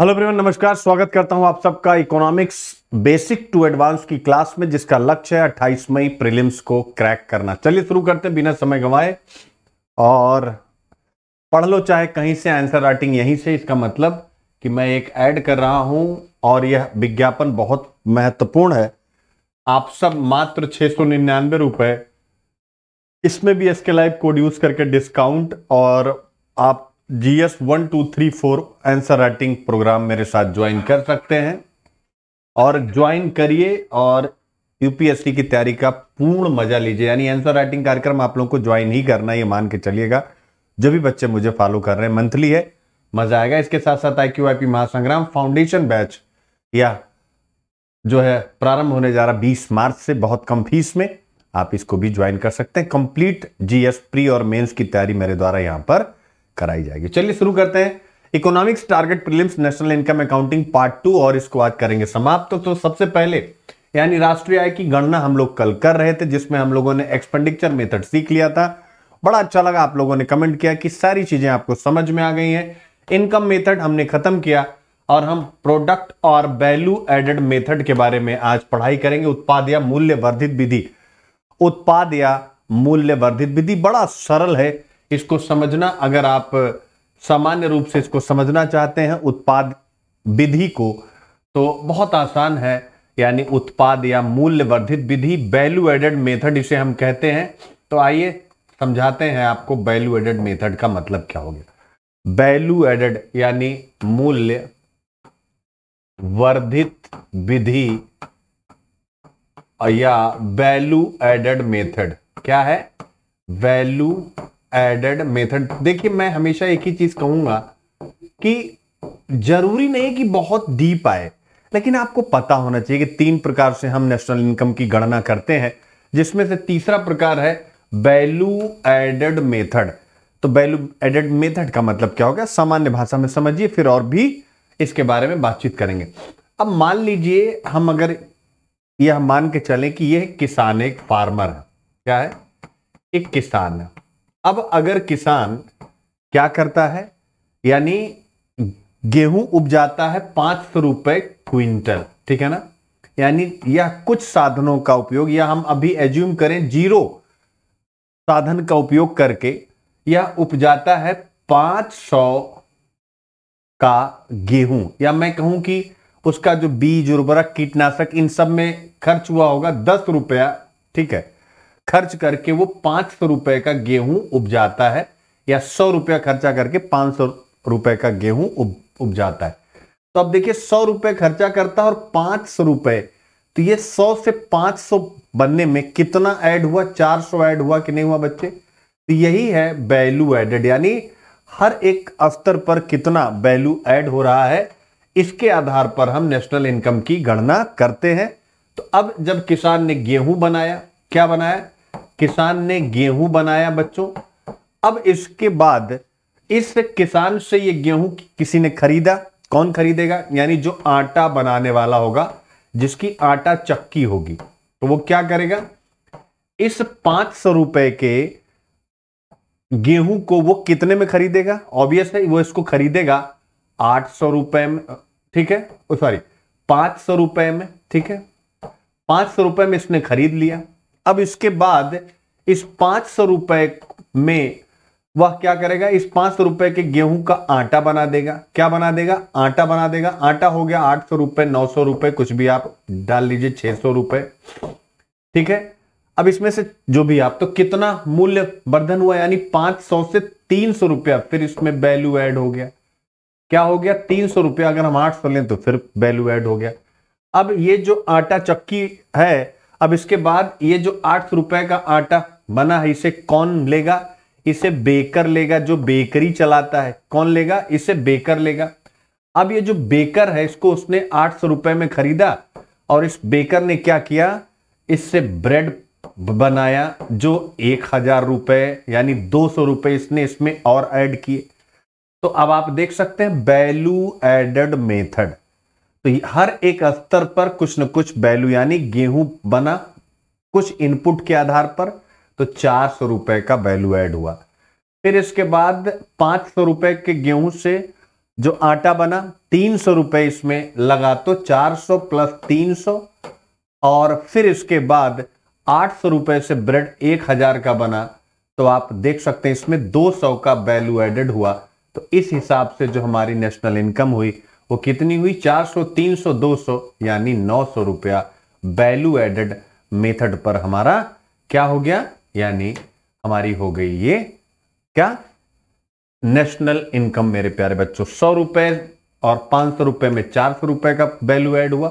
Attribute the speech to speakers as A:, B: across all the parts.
A: hello प्रेम नमस्कार स्वागत करता हूं आप सबका इकोनॉमिक्स बेसिक टू एडवांस की क्लास में जिसका लक्ष्य है अट्ठाईस मई प्रीलिम्स को क्रैक करना चलिए शुरू करते हैं बिना समय गंवाए और पढ़ लो चाहे कहीं से आंसर राइटिंग यहीं से इसका मतलब कि मैं एक ऐड कर रहा हूं और यह विज्ञापन बहुत महत्वपूर्ण है आप सब मात्र छः सौ निन्यानवे रुपये इसमें भी एस के लाइव कोड यूज करके डिस्काउंट और आप G S one two three four answer writing program मेरे साथ ज्वाइन कर सकते हैं और ज्वाइन करिए और यूपीएससी की तैयारी का पूर्ण मजा लीजिए यानी आंसर राइटिंग कार्यक्रम आप लोगों को ज्वाइन ही करना ये मान के चलिएगा जो भी बच्चे मुझे फॉलो कर रहे हैं मंथली है मजा आएगा इसके साथ साथ आई क्यू आई पी महासंग्राम फाउंडेशन बैच या जो है प्रारंभ होने जा रहा बीस मार्च से बहुत कम फीस में आप इसको भी ज्वाइन कर सकते हैं कंप्लीट जीएस प्री और मेंस की तैयारी मेरे द्वारा यहां पर कराई जाएगी चलिए शुरू करते हैं economics target prelims national income accounting part two और इसको आज करेंगे समाप्त तो, तो सबसे पहले यानी राष्ट्रीय आय की गणना हम लोग कल कर रहे थे जिसमें हम लोगों ने एक्सपेंडिचर मेथड सीख लिया था बड़ा अच्छा लगा आप लोगों ने कमेंट किया कि सारी चीजें आपको समझ में आ गई हैं इनकम मेथड हमने खत्म किया और हम प्रोडक्ट और वैल्यू एडेड मेथड के बारे में आज पढ़ाई करेंगे उत्पाद या मूल्य वर्धित विधि उत्पाद या मूल्य वर्धित विधि बड़ा सरल है इसको समझना अगर आप सामान्य रूप से इसको समझना चाहते हैं उत्पाद विधि को तो बहुत आसान है यानी उत्पाद या मूल्य वर्धित विधि वैल्यू एडेड मेथड इसे हम कहते हैं तो आइए समझाते हैं आपको वैल्यू एडेड मेथड का मतलब क्या हो गया वैल्यू एडेड यानी मूल्य वर्धित विधि या वैल्यू एडेड मेथड क्या है वैल्यू एडेड मेथड देखिए मैं हमेशा एक ही चीज कहूंगा कि जरूरी नहीं कि बहुत डीप आए लेकिन आपको पता होना चाहिए कि तीन प्रकार से हम नेशनल इनकम की गणना करते हैं जिसमें से तीसरा प्रकार है वैल्यू एडेड मेथड तो वैल्यू एडेड मेथड का मतलब क्या होगा सामान्य भाषा में समझिए फिर और भी इसके बारे में बातचीत करेंगे अब मान लीजिए हम अगर यह मान के चलें कि यह किसान एक फार्मर है क्या है एक किसान है अब अगर किसान क्या करता है यानी गेहूं उपजाता है पांच सौ रुपए क्विंटल ठीक है ना यानी यह कुछ साधनों का उपयोग या हम अभी एज्यूम करें जीरो साधन का उपयोग करके यह उपजाता है पांच सौ का गेहूं या मैं कहूं कि उसका जो बीज उर्वरक कीटनाशक इन सब में खर्च हुआ होगा दस रुपया ठीक है खर्च करके वो पांच सौ रुपए का गेहूं उपजाता है या सौ रुपया खर्चा करके पांच सौ रुपए का गेहूं उपजाता है तो अब देखिए सौ रुपए खर्चा करता है और पांच सौ रुपए तो ये सौ से पांच सौ बनने में कितना ऐड हुआ चार सौ ऐड हुआ कि नहीं हुआ बच्चे तो यही है वैल्यू एडेड यानी हर एक स्तर पर कितना वैल्यू ऐड हो रहा है इसके आधार पर हम नेशनल इनकम की गणना करते हैं तो अब जब किसान ने गेहूं बनाया क्या बनाया किसान ने गेहूं बनाया बच्चों अब इसके बाद इस किसान से ये गेहूं किसी ने खरीदा कौन खरीदेगा यानी जो आटा बनाने वाला होगा जिसकी आटा चक्की होगी तो वो क्या करेगा इस पांच सौ रुपए के गेहूं को वो कितने में खरीदेगा ऑब्वियस है वो इसको खरीदेगा आठ सौ रुपए में ठीक है सॉरी पांच सौ रुपए में ठीक है पांच सौ रुपए में इसने खरीद लिया अब इसके बाद इस पांच सौ रुपए में वह क्या करेगा इस पांच सौ रुपए के गेहूं का आटा बना देगा क्या बना देगा आटा बना देगा आटा हो गया आठ सौ रुपए नौ सौ रुपए कुछ भी आप डाल लीजिए छह सौ रुपए ठीक है अब इसमें से जो भी आप तो कितना मूल्य वर्धन हुआ यानी पांच सौ से तीन सौ रुपया फिर इसमें वैल्यू एड हो गया क्या हो गया तीन सौ रुपया अगर हम आठ सौ लें तो फिर वैल्यू एड हो गया अब ये जो आटा चक्की है अब इसके बाद ये जो आठ रुपए का आटा बना है इसे कौन लेगा इसे बेकर लेगा जो बेकरी चलाता है कौन लेगा इसे बेकर लेगा अब ये जो बेकर है इसको उसने आठ सौ रुपए में खरीदा और इस बेकर ने क्या किया इससे ब्रेड बनाया जो एक हजार रुपए यानी दो सौ रुपए इसने इसमें और ऐड किए तो अब आप देख सकते हैं वैल्यू एडेड मेथड तो हर एक स्तर पर कुछ न कुछ वैल्यू यानी गेहूं बना कुछ इनपुट के आधार पर तो चार सौ रुपए का वैल्यू ऐड हुआ फिर इसके बाद पांच सौ रुपए के गेहूं से जो आटा बना तीन सौ रुपए इसमें लगा तो चार सौ प्लस तीन सौ और फिर इसके बाद आठ सौ रुपए से ब्रेड एक हजार का बना तो आप देख सकते हैं इसमें दो सौ का वैल्यू एडेड हुआ तो इस हिसाब से जो हमारी नेशनल इनकम हुई वो कितनी हुई 400, 300, 200 यानी 900 रुपया वैल्यू एडेड मेथड पर हमारा क्या हो गया यानी हमारी हो गई ये क्या नेशनल इनकम मेरे प्यारे बच्चों सौ रुपए और पांच सौ रुपए में चार सौ रुपए का वैल्यू ऐड हुआ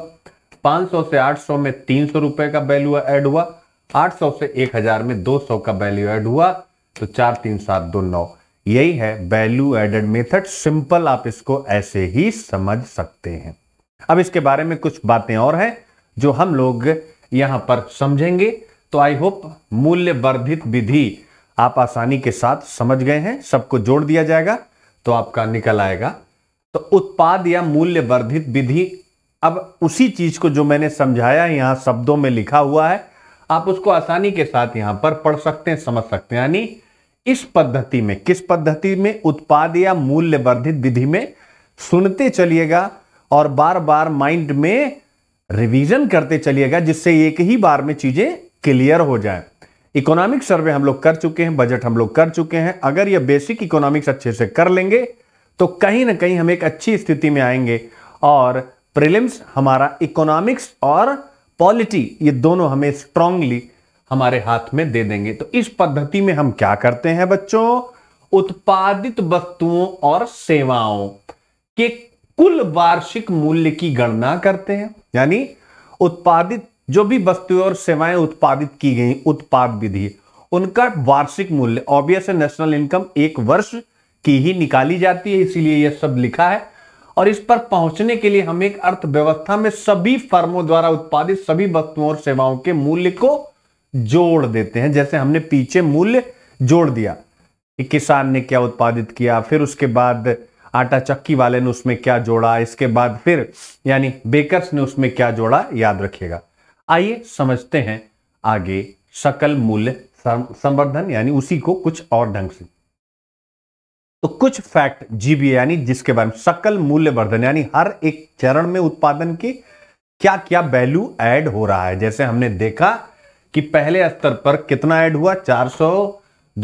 A: पांच सौ से आठ सौ में तीन सौ रुपए का वैल्यू ऐड हुआ आठ सौ से एक हजार में दो सौ का वैल्यू ऐड हुआ तो चार तीन सात दो नौ यही है वैल्यू एडेड मेथड सिंपल आप इसको ऐसे ही समझ सकते हैं अब इसके बारे में कुछ बातें और हैं जो हम लोग यहां पर समझेंगे तो आई होप मूल्य वर्धित विधि आप आसानी के साथ समझ गए हैं सबको जोड़ दिया जाएगा तो आपका निकल आएगा तो उत्पाद या मूल्य वर्धित विधि अब उसी चीज को जो मैंने समझाया यहां शब्दों में लिखा हुआ है आप उसको आसानी के साथ यहां पर पढ़ सकते हैं समझ सकते हैं यानी इस पद्धति में किस पद्धति में उत्पाद या मूल्य वर्धित विधि में सुनते चलिएगा और बार बार माइंड में रिवीजन करते चलिएगा जिससे एक ही बार में चीजें क्लियर हो जाए इकोनॉमिक सर्वे हम लोग कर चुके हैं बजट हम लोग कर चुके हैं अगर यह बेसिक इकोनॉमिक्स अच्छे से कर लेंगे तो कहीं ना कहीं हम एक अच्छी स्थिति में आएंगे और प्रिलिम्स हमारा इकोनॉमिक्स और पॉलिटी ये दोनों हमें स्ट्रांगली हमारे हाथ में दे देंगे तो इस पद्धति में हम क्या करते हैं बच्चों उत्पादित वस्तुओं और सेवाओं के कुल वार्षिक मूल्य की गणना करते हैं यानी उत्पादित जो भी वस्तुएं और सेवाएं उत्पादित की गई उत्पाद विधि उनका वार्षिक मूल्य ऑब्वियस है नेशनल इनकम एक वर्ष की ही निकाली जाती है इसीलिए यह सब लिखा है और इस पर पहुंचने के लिए हम एक अर्थव्यवस्था में सभी फर्मों द्वारा उत्पादित सभी वस्तुओं और सेवाओं के मूल्य को जोड़ देते हैं जैसे हमने पीछे मूल्य जोड़ दिया कि किसान ने क्या उत्पादित किया फिर उसके बाद आटा चक्की वाले ने उसमें क्या जोड़ा इसके बाद फिर यानी बेकर्स ने उसमें क्या जोड़ा याद रखिएगा आइए समझते हैं आगे सकल मूल्य संवर्धन यानी उसी को कुछ और ढंग से तो कुछ फैक्ट जीबी यानी जिसके बारे में सकल मूल्य वर्धन यानी हर एक चरण में उत्पादन की क्या क्या वैल्यू ऐड हो रहा है जैसे हमने देखा कि पहले स्तर पर कितना ऐड हुआ 400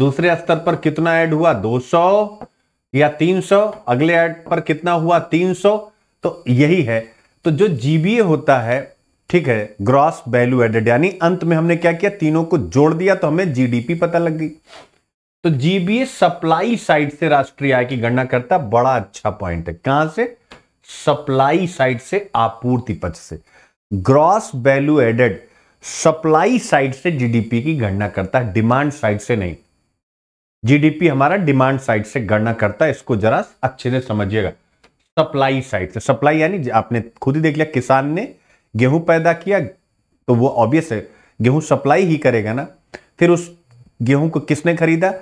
A: दूसरे स्तर पर कितना ऐड हुआ 200 या 300 अगले ऐड पर कितना हुआ 300 तो यही है तो जो जीबीए होता है ठीक है ग्रॉस वैल्यू एडेड यानी अंत में हमने क्या किया तीनों को जोड़ दिया तो हमें जीडीपी पता लग गई तो जीबीए सप्लाई साइड से राष्ट्रीय आय की गणना करता बड़ा अच्छा पॉइंट है कहां से सप्लाई साइड से आपूर्ति पक्ष से gross value added supply side से जीडीपी की गणना करता है डिमांड साइड से नहीं जीडीपी हमारा डिमांड साइड से गणना करता है इसको जरा अच्छे से समझिएगा सप्लाई साइड से सप्लाई यानी आपने खुद ही देख लिया किसान ने गेहूं पैदा किया तो वो ऑब्वियस है गेहूं सप्लाई ही करेगा ना फिर उस गेहूं को किसने खरीदा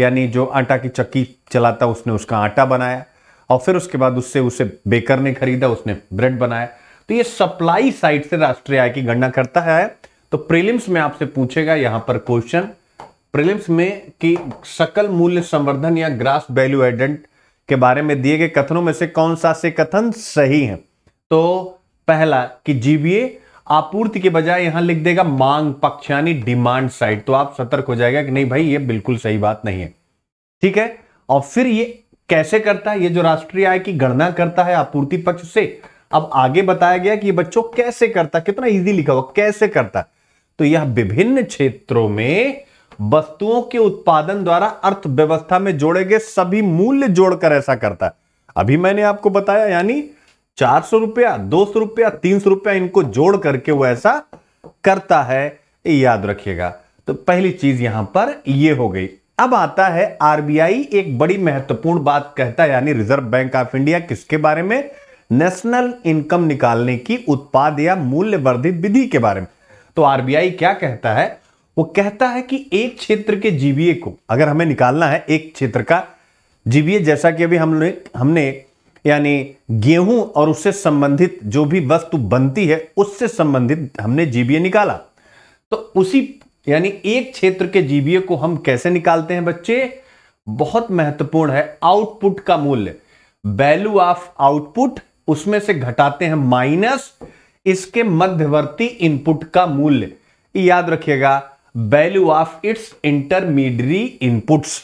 A: यानी जो आटा की चक्की चलाता उसने उसका आटा बनाया और फिर उसके बाद उससे उसे बेकर ने खरीदा उसने ब्रेड बनाया तो ये सप्लाई साइड से राष्ट्रीय आय की गणना करता है तो प्रीलिम्स में आपसे पूछेगा यहां पर क्वेश्चन प्रीलिम्स में कि सकल मूल्य संवर्धन या ग्रास वैल्यू एडेंट के बारे में दिए गए कथनों में से कौन सा से कथन सही है तो पहला कि जीबीए आपूर्ति के बजाय यहां लिख देगा मांग पक्ष यानी डिमांड साइड तो आप सतर्क हो जाएगा कि नहीं भाई ये बिल्कुल सही बात नहीं है ठीक है और फिर ये कैसे करता है ये जो राष्ट्रीय आय की गणना करता है आपूर्ति पक्ष से अब आगे बताया गया कि ये बच्चों कैसे करता कितना इजी लिखा हुआ कैसे करता तो यह विभिन्न क्षेत्रों में वस्तुओं के उत्पादन द्वारा अर्थव्यवस्था में जोड़े गए सभी मूल्य जोड़कर ऐसा करता है अभी मैंने आपको बताया यानी चार सौ रुपया दो सौ रुपया तीन सौ रुपया इनको जोड़ करके वो ऐसा करता है याद रखिएगा तो पहली चीज यहां पर ये हो गई अब आता है आरबीआई एक बड़ी महत्वपूर्ण बात कहता है यानी रिजर्व बैंक ऑफ इंडिया किसके बारे में नेशनल इनकम निकालने की उत्पाद या मूल्य वर्धित विधि के बारे में तो आरबीआई क्या कहता है वो कहता है कि एक क्षेत्र के जीबीए को अगर हमें निकालना है एक क्षेत्र का जीबीए जैसा कि अभी हमने हमने यानी गेहूं और उससे संबंधित जो भी वस्तु बनती है उससे संबंधित हमने जीबीए निकाला तो उसी यानी एक क्षेत्र के जीबीए को हम कैसे निकालते हैं बच्चे बहुत महत्वपूर्ण है आउटपुट का मूल्य वैल्यू ऑफ आउटपुट उसमें से घटाते हैं माइनस इसके मध्यवर्ती इनपुट का मूल्य याद रखिएगा value of its intermediary inputs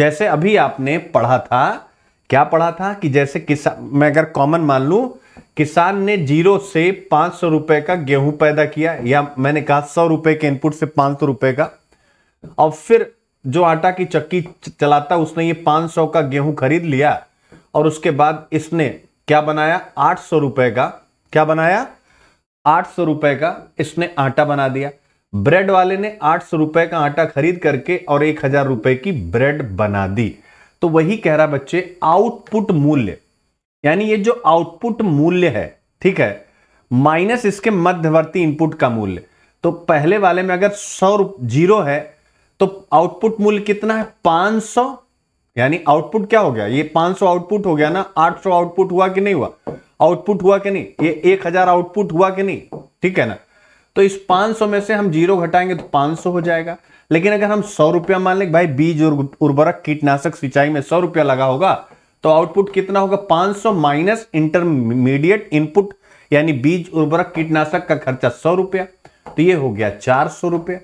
A: जैसे अभी आपने पढ़ा था क्या पढ़ा था कि जैसे किसान मैं अगर कॉमन मान लू किसान ने जीरो से पांच सौ रुपए का गेहूं पैदा किया या मैंने कहा सौ रुपए के इनपुट से पांच सौ रुपए का और फिर जो आटा की चक्की चलाता उसने ये पांच सौ का गेहूं खरीद लिया और उसके बाद इसने क्या बनाया आठ सौ रुपए का क्या बनाया आठ सौ रुपए का इसने आटा बना दिया ब्रेड वाले ने आठ सौ रुपए का आटा खरीद करके और एक हजार रुपए की ब्रेड बना दी तो वही कह रहा बच्चे आउटपुट मूल्य यानी ये जो आउटपुट मूल्य है ठीक है माइनस इसके मध्यवर्ती इनपुट का मूल्य तो पहले वाले में अगर सौ जीरो है तो आउटपुट मूल्य कितना है पांच सौ यानी आउटपुट क्या हो गया ये 500 आउटपुट हो गया ना 800 आउटपुट हुआ कि नहीं हुआ आउटपुट हुआ कि नहीं ये 1000 आउटपुट हुआ कि नहीं ठीक है ना तो इस 500 में से हम जीरो घटाएंगे तो 500 हो जाएगा लेकिन अगर हम सौ रुपया मान लें भाई बीज उर्वरक कीटनाशक सिंचाई में सौ रुपया लगा होगा तो आउटपुट कितना होगा पांच सौ माइनस इंटरमीडिएट इनपुट यानी बीज उर्वरक कीटनाशक का खर्चा सौ रुपया तो ये हो गया चार सौ रुपया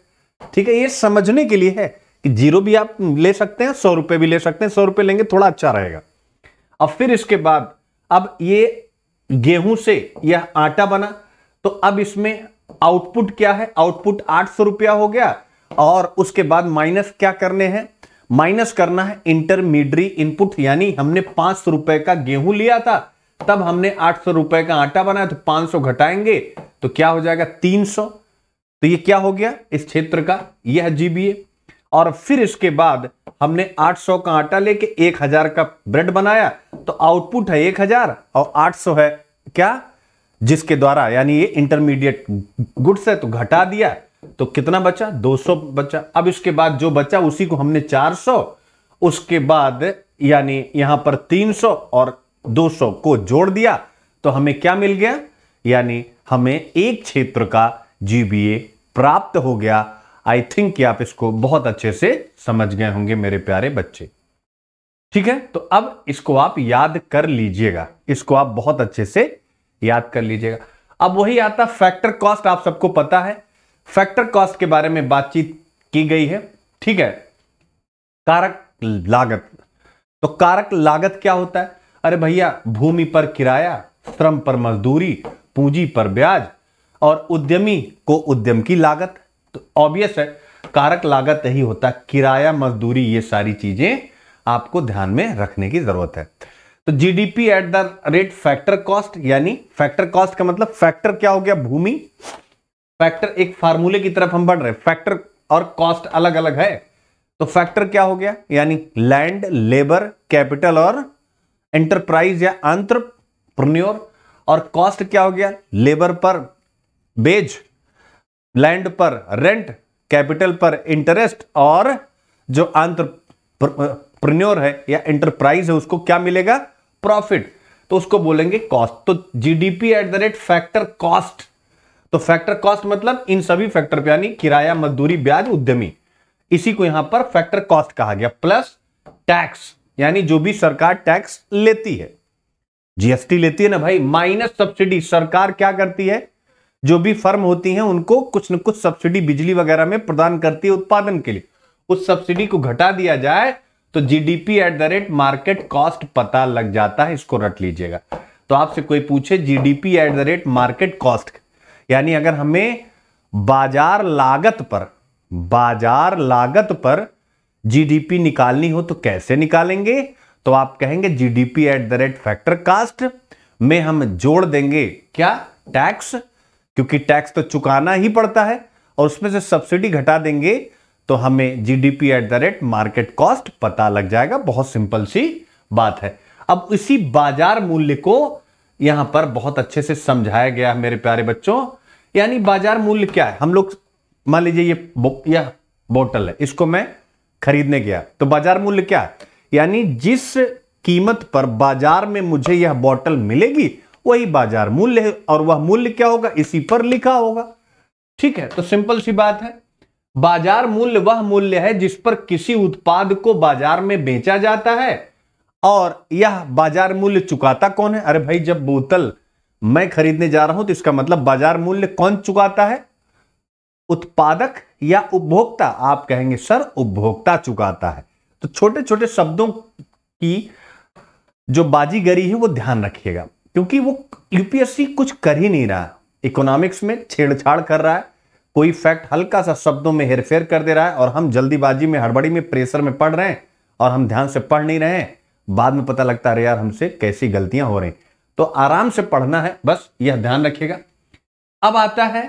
A: ठीक है ये समझने के लिए है कि जीरो भी आप ले सकते हैं सौ रुपये भी ले सकते हैं सौ रुपए लेंगे थोड़ा अच्छा रहेगा अब फिर इसके बाद अब ये गेहूं से यह आटा बना तो अब इसमें आउटपुट क्या है आउटपुट आठ सौ रुपया हो गया और उसके बाद माइनस क्या करने हैं माइनस करना है इंटरमीडियरी इनपुट यानी हमने पांच सौ रुपए का गेहूं लिया था तब हमने आठ सौ रुपए का आटा बनाया तो पांच सौ घटाएंगे तो क्या हो जाएगा तीन सौ तो ये क्या हो गया इस क्षेत्र का यह जीबीए और फिर इसके बाद हमने 800 का आटा लेके 1000 का ब्रेड बनाया तो आउटपुट है 1000 और 800 है क्या जिसके द्वारा यानी ये इंटरमीडिएट गुड्स है तो घटा दिया तो कितना बचा 200 बचा अब इसके बाद जो बचा उसी को हमने 400 उसके बाद यानी यहां पर 300 और 200 को जोड़ दिया तो हमें क्या मिल गया यानी हमें एक क्षेत्र का जीबीए प्राप्त हो गया आई थिंक कि आप इसको बहुत अच्छे से समझ गए होंगे मेरे प्यारे बच्चे ठीक है तो अब इसको आप याद कर लीजिएगा इसको आप बहुत अच्छे से याद कर लीजिएगा अब वही आता फैक्टर कॉस्ट आप सबको पता है फैक्टर कॉस्ट के बारे में बातचीत की गई है ठीक है कारक लागत तो कारक लागत क्या होता है अरे भैया भूमि पर किराया श्रम पर मजदूरी पूंजी पर ब्याज और उद्यमी को उद्यम की लागत तो ऑब्वियस है कारक लागत यही होता है किराया मजदूरी ये सारी चीजें आपको ध्यान में रखने की जरूरत है तो GDP at the rate factor cost यानी फैक्टर कॉस्ट का मतलब फैक्टर क्या हो गया भूमि फैक्टर एक फार्मूले की तरफ हम बढ़ रहे फैक्टर और कॉस्ट अलग अलग है तो फैक्टर क्या हो गया यानी लैंड लेबर कैपिटल और एंटरप्राइज या अंतर और कॉस्ट क्या हो गया लेबर पर बेज लैंड पर रेंट कैपिटल पर इंटरेस्ट और जो आंट्रप्रन्योर है या एंटरप्राइज है उसको क्या मिलेगा प्रॉफिट तो उसको बोलेंगे कॉस्ट तो GDP at the rate factor cost तो फैक्टर कॉस्ट मतलब इन सभी फैक्टर पे यानी किराया मजदूरी ब्याज उद्यमी इसी को यहां पर फैक्टर कॉस्ट कहा गया प्लस टैक्स यानी जो भी सरकार टैक्स लेती है जीएसटी लेती है ना भाई माइनस सब्सिडी सरकार क्या करती है जो भी फर्म होती हैं उनको कुछ न कुछ सब्सिडी बिजली वगैरह में प्रदान करती है उत्पादन के लिए उस सब्सिडी को घटा दिया जाए तो GDP at the rate market cost पता लग जाता है इसको रट लीजिएगा तो आपसे कोई पूछे GDP at the rate market cost यानी अगर हमें बाजार लागत पर बाजार लागत पर जीडीपी निकालनी हो तो कैसे निकालेंगे तो आप कहेंगे GDP at the rate factor cost में हम जोड़ देंगे क्या टैक्स क्योंकि टैक्स तो चुकाना ही पड़ता है और उसमें से सब्सिडी घटा देंगे तो हमें GDP at the rate market cost पता लग जाएगा बहुत सिंपल सी बात है अब इसी बाजार मूल्य को यहां पर बहुत अच्छे से समझाया गया है मेरे प्यारे बच्चों यानी बाजार मूल्य क्या है हम लोग मान लीजिए ये यह बोतल है इसको मैं खरीदने गया तो बाजार मूल्य क्या है यानी जिस कीमत पर बाजार में मुझे यह बोतल मिलेगी वही बाजार मूल्य है और वह मूल्य क्या होगा इसी पर लिखा होगा ठीक है तो सिंपल सी बात है बाजार मूल्य वह मूल्य है जिस पर किसी उत्पाद को बाजार में बेचा जाता है और यह बाजार मूल्य चुकाता कौन है अरे भाई जब बोतल मैं खरीदने जा रहा हूं तो इसका मतलब बाजार मूल्य कौन चुकाता है उत्पादक या उपभोक्ता आप कहेंगे सर उपभोक्ता चुकाता है तो छोटे छोटे शब्दों की जो बाजीगरी है वो ध्यान रखिएगा क्योंकि वो यूपीएससी कुछ कर ही नहीं रहा इकोनॉमिक्स में छेड़छाड़ कर रहा है कोई फैक्ट हल्का सा शब्दों में हेरफेर कर दे रहा है और हम जल्दीबाजी में हड़बड़ी में प्रेशर में पढ़ रहे हैं और हम ध्यान से पढ़ नहीं रहे हैं बाद में पता लगता है यार हमसे कैसी गलतियां हो रही तो आराम से पढ़ना है बस यह ध्यान रखिएगा अब आता है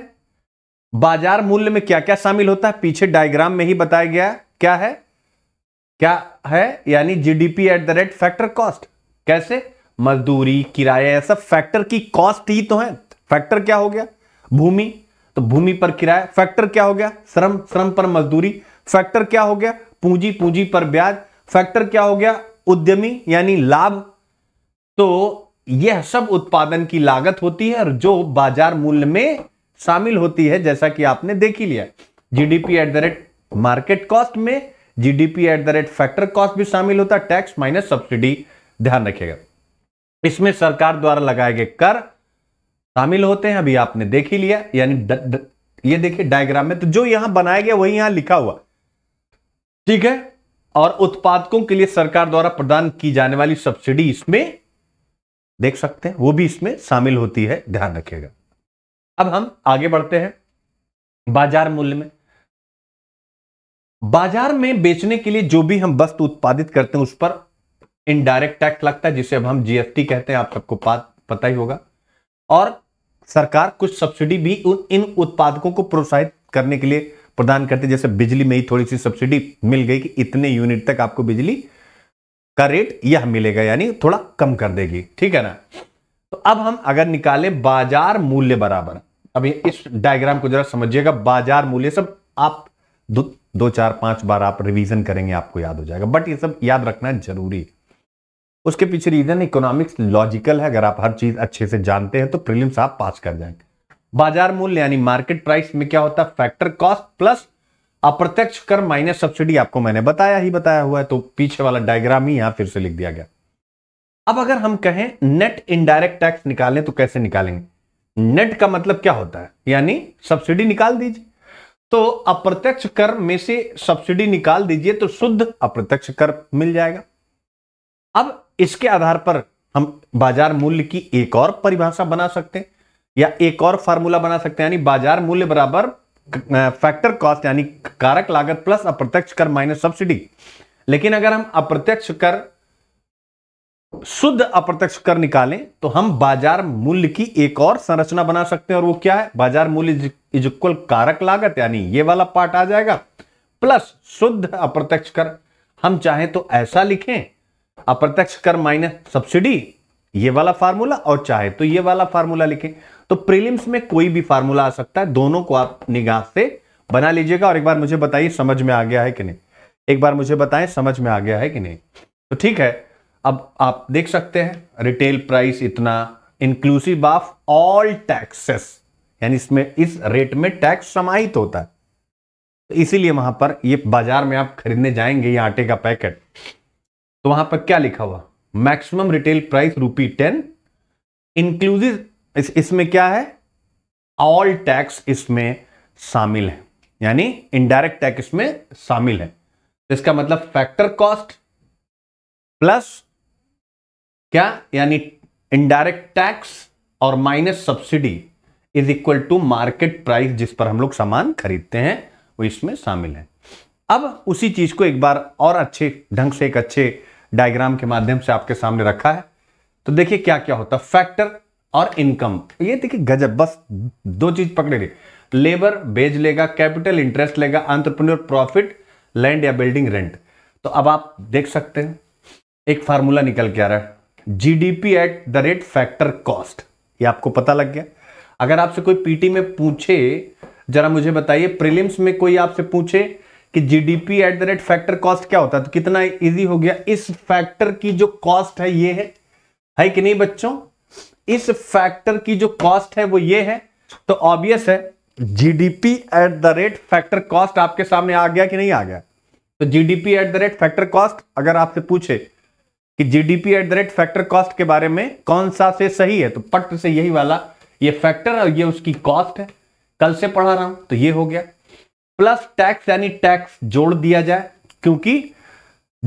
A: बाजार मूल्य में क्या क्या शामिल होता है पीछे डायग्राम में ही बताया गया क्या है क्या है यानी GDP at the rate factor cost कैसे मजदूरी किराया सब फैक्टर की कॉस्ट ही तो है फैक्टर क्या हो गया भूमि तो भूमि पर किराया फैक्टर क्या हो गया श्रम श्रम पर मजदूरी फैक्टर क्या हो गया पूंजी पूंजी पर ब्याज फैक्टर क्या हो गया उद्यमी यानी लाभ तो यह सब उत्पादन की लागत होती है और जो बाजार मूल्य में शामिल होती है जैसा कि आपने देख ही लिया GDP at the rate market cost में GDP at the rate factor cost भी शामिल होता है टैक्स माइनस सब्सिडी ध्यान रखिएगा इसमें सरकार द्वारा लगाए गए कर शामिल होते हैं अभी आपने देख ही लिया यानी द, द, ये देखिए डायग्राम में तो जो यहां बनाया गया वही यहां लिखा हुआ ठीक है और उत्पादकों के लिए सरकार द्वारा प्रदान की जाने वाली सब्सिडी इसमें देख सकते हैं वो भी इसमें शामिल होती है ध्यान रखिएगा अब हम आगे बढ़ते हैं बाजार मूल्य में बाजार में बेचने के लिए जो भी हम वस्तु उत्पादित करते हैं उस पर इनडायरेक्ट टैक्स लगता है जिसे अब हम जीएसटी कहते हैं आप सबको पता ही होगा और सरकार कुछ सब्सिडी भी उन इन उत्पादकों को प्रोत्साहित करने के लिए प्रदान करती है जैसे बिजली में ही थोड़ी सी सब्सिडी मिल गई कि इतने यूनिट तक आपको बिजली का रेट यह मिलेगा यानी थोड़ा कम कर देगी ठीक है ना तो अब हम अगर निकाले बाजार मूल्य बराबर अब इस डायग्राम को जरा समझिएगा बाजार मूल्य सब आप दो, दो चार पांच बार आप रिवीजन करेंगे आपको याद हो जाएगा बट ये सब याद रखना जरूरी है उसके पीछे रीजन इकोनॉमिक्स लॉजिकल है अगर आप हर चीज अच्छे से जानते हैं तो प्रीलिम्स आप पास कर जाएंगे बाजार मूल्य यानी मार्केट प्राइस में क्या होता है फैक्टर कॉस्ट प्लस अप्रत्यक्ष कर माइनस सब्सिडी आपको मैंने बताया ही बताया हुआ है तो पीछे वाला डायग्राम ही यहां फिर से लिख दिया गया अब अगर हम कहें नेट इनडायरेक्ट टैक्स निकालें तो कैसे निकालेंगे नेट का मतलब क्या होता है यानी सब्सिडी निकाल दीजिए तो अप्रत्यक्ष कर में से सब्सिडी निकाल दीजिए तो शुद्ध अप्रत्यक्ष कर मिल जाएगा अब इसके आधार पर हम बाजार मूल्य की एक और परिभाषा बना सकते हैं या एक और फार्मूला बना सकते हैं यानी बाजार मूल्य बराबर फैक्टर कॉस्ट यानी कारक लागत प्लस अप्रत्यक्ष कर माइनस सब्सिडी लेकिन अगर हम अप्रत्यक्ष कर शुद्ध अप्रत्यक्ष कर निकालें तो हम बाजार मूल्य की एक और संरचना बना सकते हैं और वो क्या है बाजार मूल्य इज इक्वल कारक लागत यानी ये वाला पार्ट आ जाएगा प्लस शुद्ध अप्रत्यक्ष कर हम चाहें तो ऐसा लिखें अप्रत्यक्ष कर माइनस सब्सिडी ये वाला फार्मूला और चाहे तो ये वाला फार्मूला लिखे तो प्रीलिम्स में कोई भी फार्मूला आ सकता है दोनों को आप निगाह से बना लीजिएगा और एक बार मुझे बताइए समझ में आ गया है कि नहीं एक बार मुझे बताएं समझ में आ गया है कि नहीं तो ठीक है अब आप देख सकते हैं रिटेल प्राइस इतना इंक्लूसिव ऑफ ऑल टैक्सेस यानी इसमें इस रेट में टैक्स समाहित होता है तो इसीलिए वहां पर ये बाजार में आप खरीदने जाएंगे ये आटे का पैकेट तो वहां पर क्या लिखा हुआ maximum retail price rupee ten inclusive इसमें क्या है ऑल टैक्स इसमें शामिल है यानी इनडायरेक्ट टैक्स इसमें शामिल है तो इसका मतलब फैक्टर कॉस्ट प्लस क्या यानी इनडायरेक्ट टैक्स और minus subsidy is equal to market price जिस पर हम लोग सामान खरीदते हैं वो इसमें शामिल है अब उसी चीज को एक बार और अच्छे ढंग से एक अच्छे डायग्राम के माध्यम से आपके सामने रखा है तो देखिए क्या क्या होता है फैक्टर और इनकम ये देखिए गजब बस दो चीज पकड़े रही लेबर बेज लेगा कैपिटल इंटरेस्ट लेगा अंतरप्रन्योर प्रॉफिट लैंड या बिल्डिंग रेंट तो अब आप देख सकते हैं एक फार्मूला निकल के आ रहा है GDP at the rate factor cost ये आपको पता लग गया अगर आपसे कोई पीटी में पूछे जरा मुझे बताइए प्रीलिम्स में कोई आपसे पूछे कि GDP at the rate factor cost क्या होता है तो कितना इजी हो गया इस फैक्टर की जो कॉस्ट है ये है है कि नहीं बच्चों इस फैक्टर की जो कॉस्ट है वो ये है तो ऑब्वियस है GDP at the rate factor cost आपके सामने आ गया कि नहीं आ गया तो GDP at the rate factor cost अगर आपसे पूछे कि GDP at the rate factor cost के बारे में कौन सा से सही है तो पट से यही वाला ये फैक्टर और ये उसकी कॉस्ट है कल से पढ़ा रहा हूं तो ये हो गया प्लस टैक्स यानी टैक्स जोड़ दिया जाए क्योंकि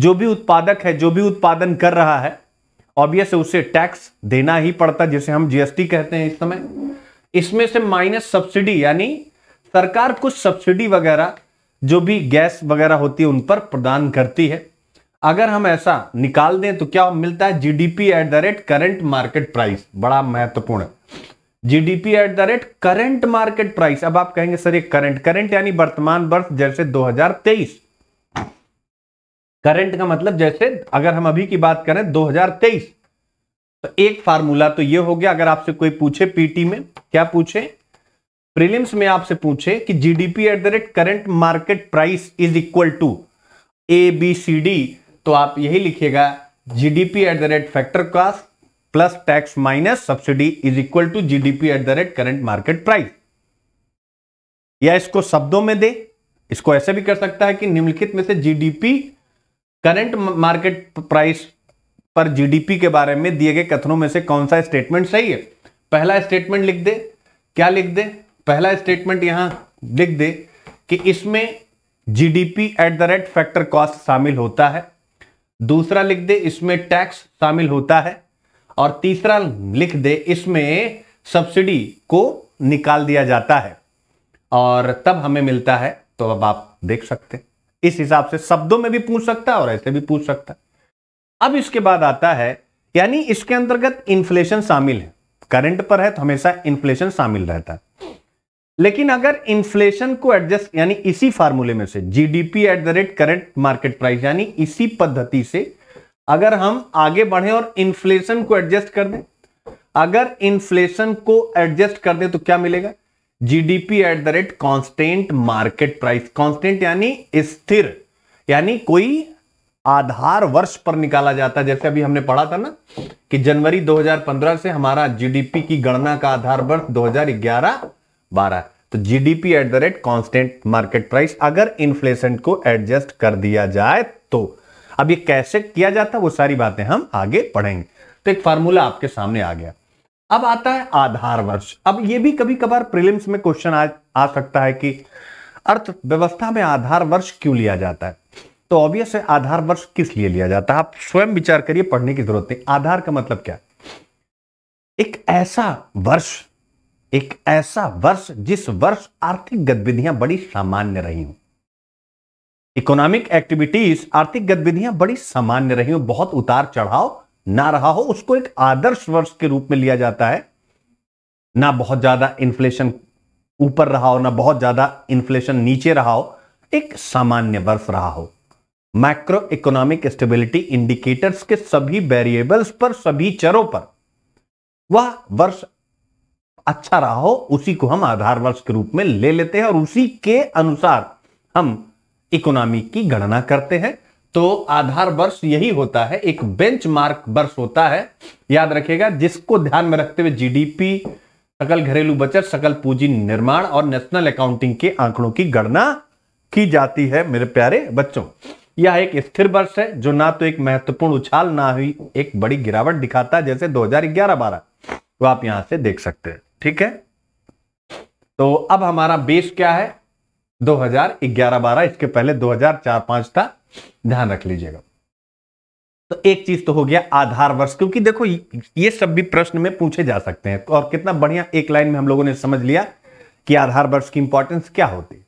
A: जो भी उत्पादक है जो भी उत्पादन कर रहा है ऑब्वियस है उसे टैक्स देना ही पड़ता जिसे हम जीएसटी कहते हैं इस समय इसमें से माइनस सब्सिडी यानी सरकार कुछ सब्सिडी वगैरह जो भी गैस वगैरह होती है उन पर प्रदान करती है अगर हम ऐसा निकाल दें तो क्या मिलता है GDP at the rate current market price बड़ा महत्वपूर्ण है GDP at the rate current market price अब आप कहेंगे सर ये करंट करंट यानी वर्तमान वर्ष जैसे 2023 करंट का मतलब जैसे अगर हम अभी की बात करें 2023 तो एक फार्मूला तो ये हो गया अगर आपसे कोई पूछे पीटी में क्या पूछे प्रीलिम्स में आपसे पूछे कि GDP at the rate current market price is equal to A B C D तो आप यही लिखिएगा GDP at the rate factor cost plus tax minus subsidy is equal to GDP at the rate current market price या इसको शब्दों में दे इसको ऐसे भी कर सकता है कि निम्नलिखित में से जीडीपी करंट मार्केट प्राइस पर जीडीपी के बारे में दिए गए कथनों में से कौन सा स्टेटमेंट सही है पहला स्टेटमेंट लिख दे क्या लिख दे पहला स्टेटमेंट यहां लिख दे कि इसमें GDP at the rate factor cost शामिल होता है दूसरा लिख दे इसमें टैक्स शामिल होता है और तीसरा लिख दे इसमें सब्सिडी को निकाल दिया जाता है और तब हमें मिलता है तो अब आप देख सकते हैं इस हिसाब से शब्दों में भी पूछ सकता है और ऐसे भी पूछ सकता है अब इसके बाद आता है यानी इसके अंतर्गत इन्फ्लेशन शामिल है करंट पर है तो हमेशा इन्फ्लेशन शामिल रहता है लेकिन अगर इन्फ्लेशन को एडजस्ट यानी इसी फार्मूले में से GDP at the rate current market price यानी इसी पद्धति से अगर हम आगे बढ़े और इन्फ्लेशन को एडजस्ट कर दें अगर इन्फ्लेशन को एडजस्ट कर दें तो क्या मिलेगा GDP at the rate constant market price constant यानी स्थिर यानी कोई आधार वर्ष पर निकाला जाता है जैसे अभी हमने पढ़ा था ना कि जनवरी 2015 से हमारा जीडीपी की गणना का आधार वर्ष 2011-12 तो GDP at the rate constant market price अगर इन्फ्लेशन को एडजस्ट कर दिया जाए तो अब ये कैसे किया जाता है वो सारी बातें हम आगे पढ़ेंगे तो एक फार्मूला आपके सामने आ गया अब आता है आधार वर्ष अब ये भी कभी कभार प्रिलिम्स में क्वेश्चन आ, आ सकता है कि अर्थव्यवस्था में आधार वर्ष क्यों लिया जाता है तो ऑब्वियस है आधार वर्ष किस लिए लिया जाता है आप स्वयं विचार करिए पढ़ने की जरूरत नहीं आधार का मतलब क्या एक ऐसा वर्ष एक ऐसा वर्ष जिस वर्ष आर्थिक गतिविधियां बड़ी सामान्य रही हूं इकोनॉमिक एक्टिविटीज आर्थिक गतिविधियां बड़ी सामान्य रही हो बहुत उतार चढ़ाव ना रहा हो उसको एक आदर्श वर्ष के रूप में लिया जाता है ना बहुत ज्यादा इन्फ्लेशन ऊपर रहा हो ना बहुत ज्यादा इन्फ्लेशन नीचे रहा हो एक सामान्य वर्ष रहा हो मैक्रो इकोनॉमिक स्टेबिलिटी इंडिकेटर्स के सभी वेरिएबल्स पर सभी चरों पर वह वर्ष अच्छा रहा हो उसी को हम आधार वर्ष के रूप में ले लेते हैं और उसी के अनुसार हम इकोनॉमी की गणना करते हैं तो आधार वर्ष यही होता है एक बेंचमार्क वर्ष होता है याद रखिएगा जिसको ध्यान में रखते हुए जीडीपी सकल घरेलू बचत सकल पूंजी निर्माण और नेशनल अकाउंटिंग के आंकड़ों की गणना की जाती है मेरे प्यारे बच्चों यह एक स्थिर वर्ष है जो ना तो एक महत्वपूर्ण उछाल ना ही एक बड़ी गिरावट दिखाता है जैसे 2011-12 तो आप यहां से देख सकते हैं ठीक है तो अब हमारा बेस क्या है 2011-12 इसके पहले 2004-5 था ध्यान रख लीजिएगा तो एक चीज तो हो गया आधार वर्ष क्योंकि देखो ये सब भी प्रश्न में पूछे जा सकते हैं और कितना बढ़िया एक लाइन में हम लोगों ने समझ लिया कि आधार वर्ष की इंपॉर्टेंस क्या होती है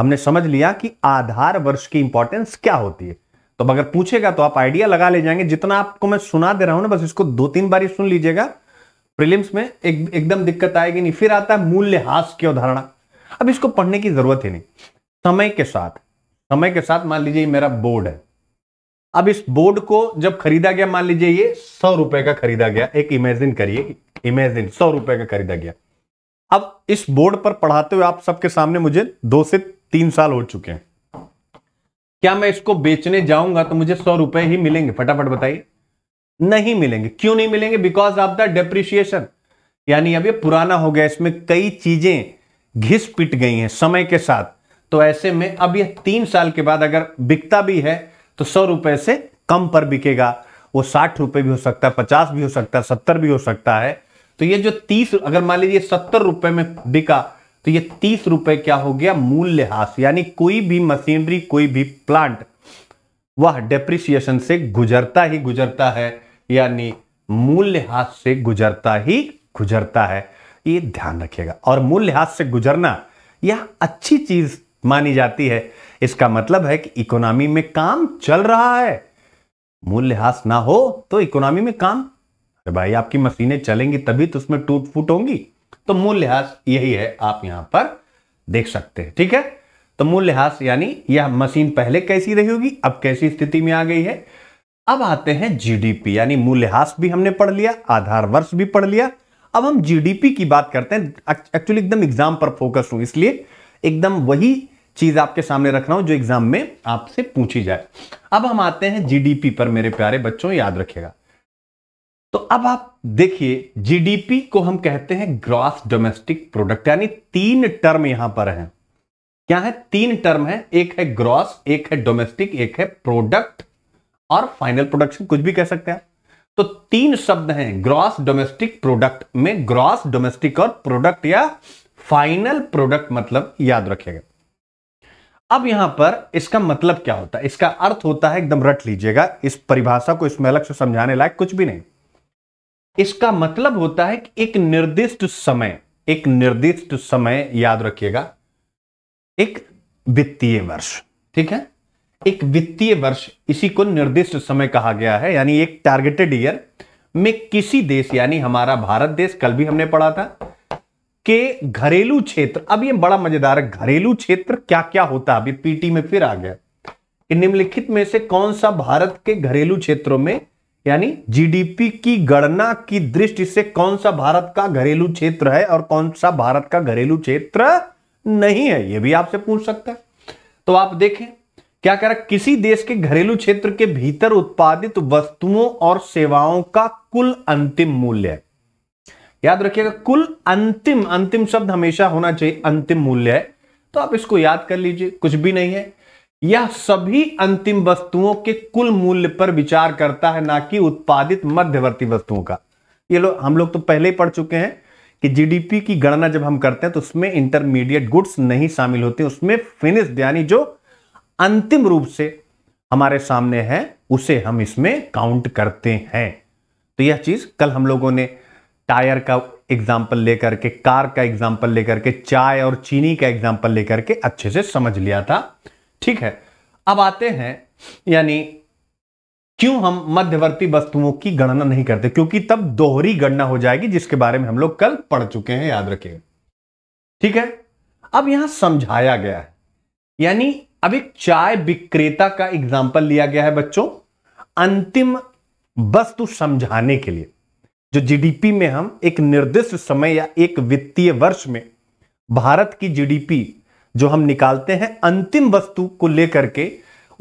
A: हमने समझ लिया कि आधार वर्ष की इंपॉर्टेंस क्या होती है तो अगर पूछेगा तो आप आइडिया लगा ले जाएंगे जितना आपको मैं सुना दे रहा हूं ना बस इसको दो तीन बार सुन लीजिएगा प्रीलिम्स में एक एकदम दिक्कत आएगी नहीं फिर आता है मूल्यहास की अवधारणा अब इसको पढ़ने की जरूरत ही नहीं समय के साथ समय के साथ मान लीजिए मेरा बोर्ड है अब इस बोर्ड को जब खरीदा गया मान लीजिए ये सौ रुपए का खरीदा गया एक इमेजिन करिए इमेजिन सौ रुपए का खरीदा गया अब इस बोर्ड पर पढ़ाते हुए आप सबके सामने मुझे दो से तीन साल हो चुके हैं क्या मैं इसको बेचने जाऊंगा तो मुझे सौ रुपए ही मिलेंगे फटाफट बताइए नहीं मिलेंगे क्यों नहीं मिलेंगे बिकॉज ऑफ द डेप्रिशिएशन यानी अब ये पुराना हो गया इसमें कई चीजें घिस पिट गई हैं समय के साथ तो ऐसे में अब यह तीन साल के बाद अगर बिकता भी है तो सौ रुपए से कम पर बिकेगा वो साठ रुपए भी हो सकता है पचास भी हो सकता है सत्तर भी हो सकता है तो ये जो तीस अगर मान लीजिए सत्तर रुपए में बिका तो ये तीस रुपए क्या हो गया मूल्यह्रास यानी कोई भी मशीनरी कोई भी प्लांट वह डेप्रिसिएशन से गुजरता ही गुजरता है यानी मूल्यह्रास से गुजरता ही गुजरता है ये ध्यान रखिएगा और मूल लिहाज से गुजरना यह अच्छी चीज मानी जाती है इसका मतलब है कि इकोनॉमी में काम चल रहा है मूल लिहाज ना हो तो इकोनॉमी में काम अरे भाई आपकी मशीनें चलेंगी तभी तो उसमें टूट फूट होंगी तो मूल लिहाज यही है आप यहां पर देख सकते हैं ठीक है तो मूल लिहाज यानी यह मशीन पहले कैसी रही होगी अब कैसी स्थिति में आ गई है अब आते हैं जीडीपी यानी मूल्यह्रास भी हमने पढ़ लिया आधार वर्ष भी पढ़ लिया अब हम जीडीपी की बात करते हैं एक्चुअली एकदम एग्जाम पर फोकस हूं इसलिए एकदम वही चीज आपके सामने रख रहा हूं जो एग्जाम में आपसे पूछी जाए अब हम आते हैं जीडीपी पर मेरे प्यारे बच्चों याद रखिएगा तो अब आप देखिए जीडीपी को हम कहते हैं ग्रॉस डोमेस्टिक प्रोडक्ट यानी तीन टर्म यहां पर है क्या है तीन टर्म है एक है ग्रॉस एक है डोमेस्टिक एक है प्रोडक्ट और फाइनल प्रोडक्शन कुछ भी कह सकते हैं तो तीन शब्द हैं ग्रॉस डोमेस्टिक प्रोडक्ट में ग्रॉस डोमेस्टिक और प्रोडक्ट या फाइनल प्रोडक्ट मतलब याद रखिएगा अब यहां पर इसका मतलब क्या होता है इसका अर्थ होता है एकदम रट लीजिएगा इस परिभाषा को इसमें अलग से समझाने लायक कुछ भी नहीं इसका मतलब होता है कि एक निर्दिष्ट समय एक निर्दिष्ट समय याद रखिएगा एक वित्तीय वर्ष ठीक है एक वित्तीय वर्ष इसी को निर्दिष्ट समय कहा गया है यानी एक टारगेटेड ईयर में किसी देश यानी हमारा भारत देश कल भी हमने पढ़ा था के घरेलू क्षेत्र अब ये बड़ा मजेदार है घरेलू क्षेत्र क्या क्या होता है अभी पीटी में फिर आ गया कि निम्नलिखित में से कौन सा भारत के घरेलू क्षेत्रों में यानी जीडीपी की गणना की दृष्टि से कौन सा भारत का घरेलू क्षेत्र है और कौन सा भारत का घरेलू क्षेत्र नहीं है यह भी आपसे पूछ सकता है तो आप देखें क्या कह रहा किसी देश के घरेलू क्षेत्र के भीतर उत्पादित वस्तुओं और सेवाओं का कुल अंतिम मूल्य याद रखिएगा कुल अंतिम अंतिम शब्द हमेशा होना चाहिए अंतिम मूल्य है तो आप इसको याद कर लीजिए कुछ भी नहीं है यह सभी अंतिम वस्तुओं के कुल मूल्य पर विचार करता है ना कि उत्पादित मध्यवर्ती वस्तुओं का ये लोग हम लोग तो पहले ही पढ़ चुके हैं कि जीडीपी की गणना जब हम करते हैं तो उसमें इंटरमीडिएट गुड्स नहीं शामिल होते उसमें फिनिश्ड यानी जो अंतिम रूप से हमारे सामने है उसे हम इसमें काउंट करते हैं तो यह चीज कल हम लोगों ने टायर का एग्जाम्पल लेकर के कार का एग्जाम्पल लेकर के चाय और चीनी का एग्जाम्पल लेकर के अच्छे से समझ लिया था ठीक है अब आते हैं यानी क्यों हम मध्यवर्ती वस्तुओं की गणना नहीं करते क्योंकि तब दोहरी गणना हो जाएगी जिसके बारे में हम लोग कल पढ़ चुके हैं याद रखिएगा ठीक है अब यहां समझाया गया है यानी अब एक चाय विक्रेता का एग्जाम्पल लिया गया है बच्चों अंतिम वस्तु समझाने के लिए जो जीडीपी में हम एक निर्दिष्ट समय या एक वित्तीय वर्ष में भारत की जीडीपी जो हम निकालते हैं अंतिम वस्तु को लेकर के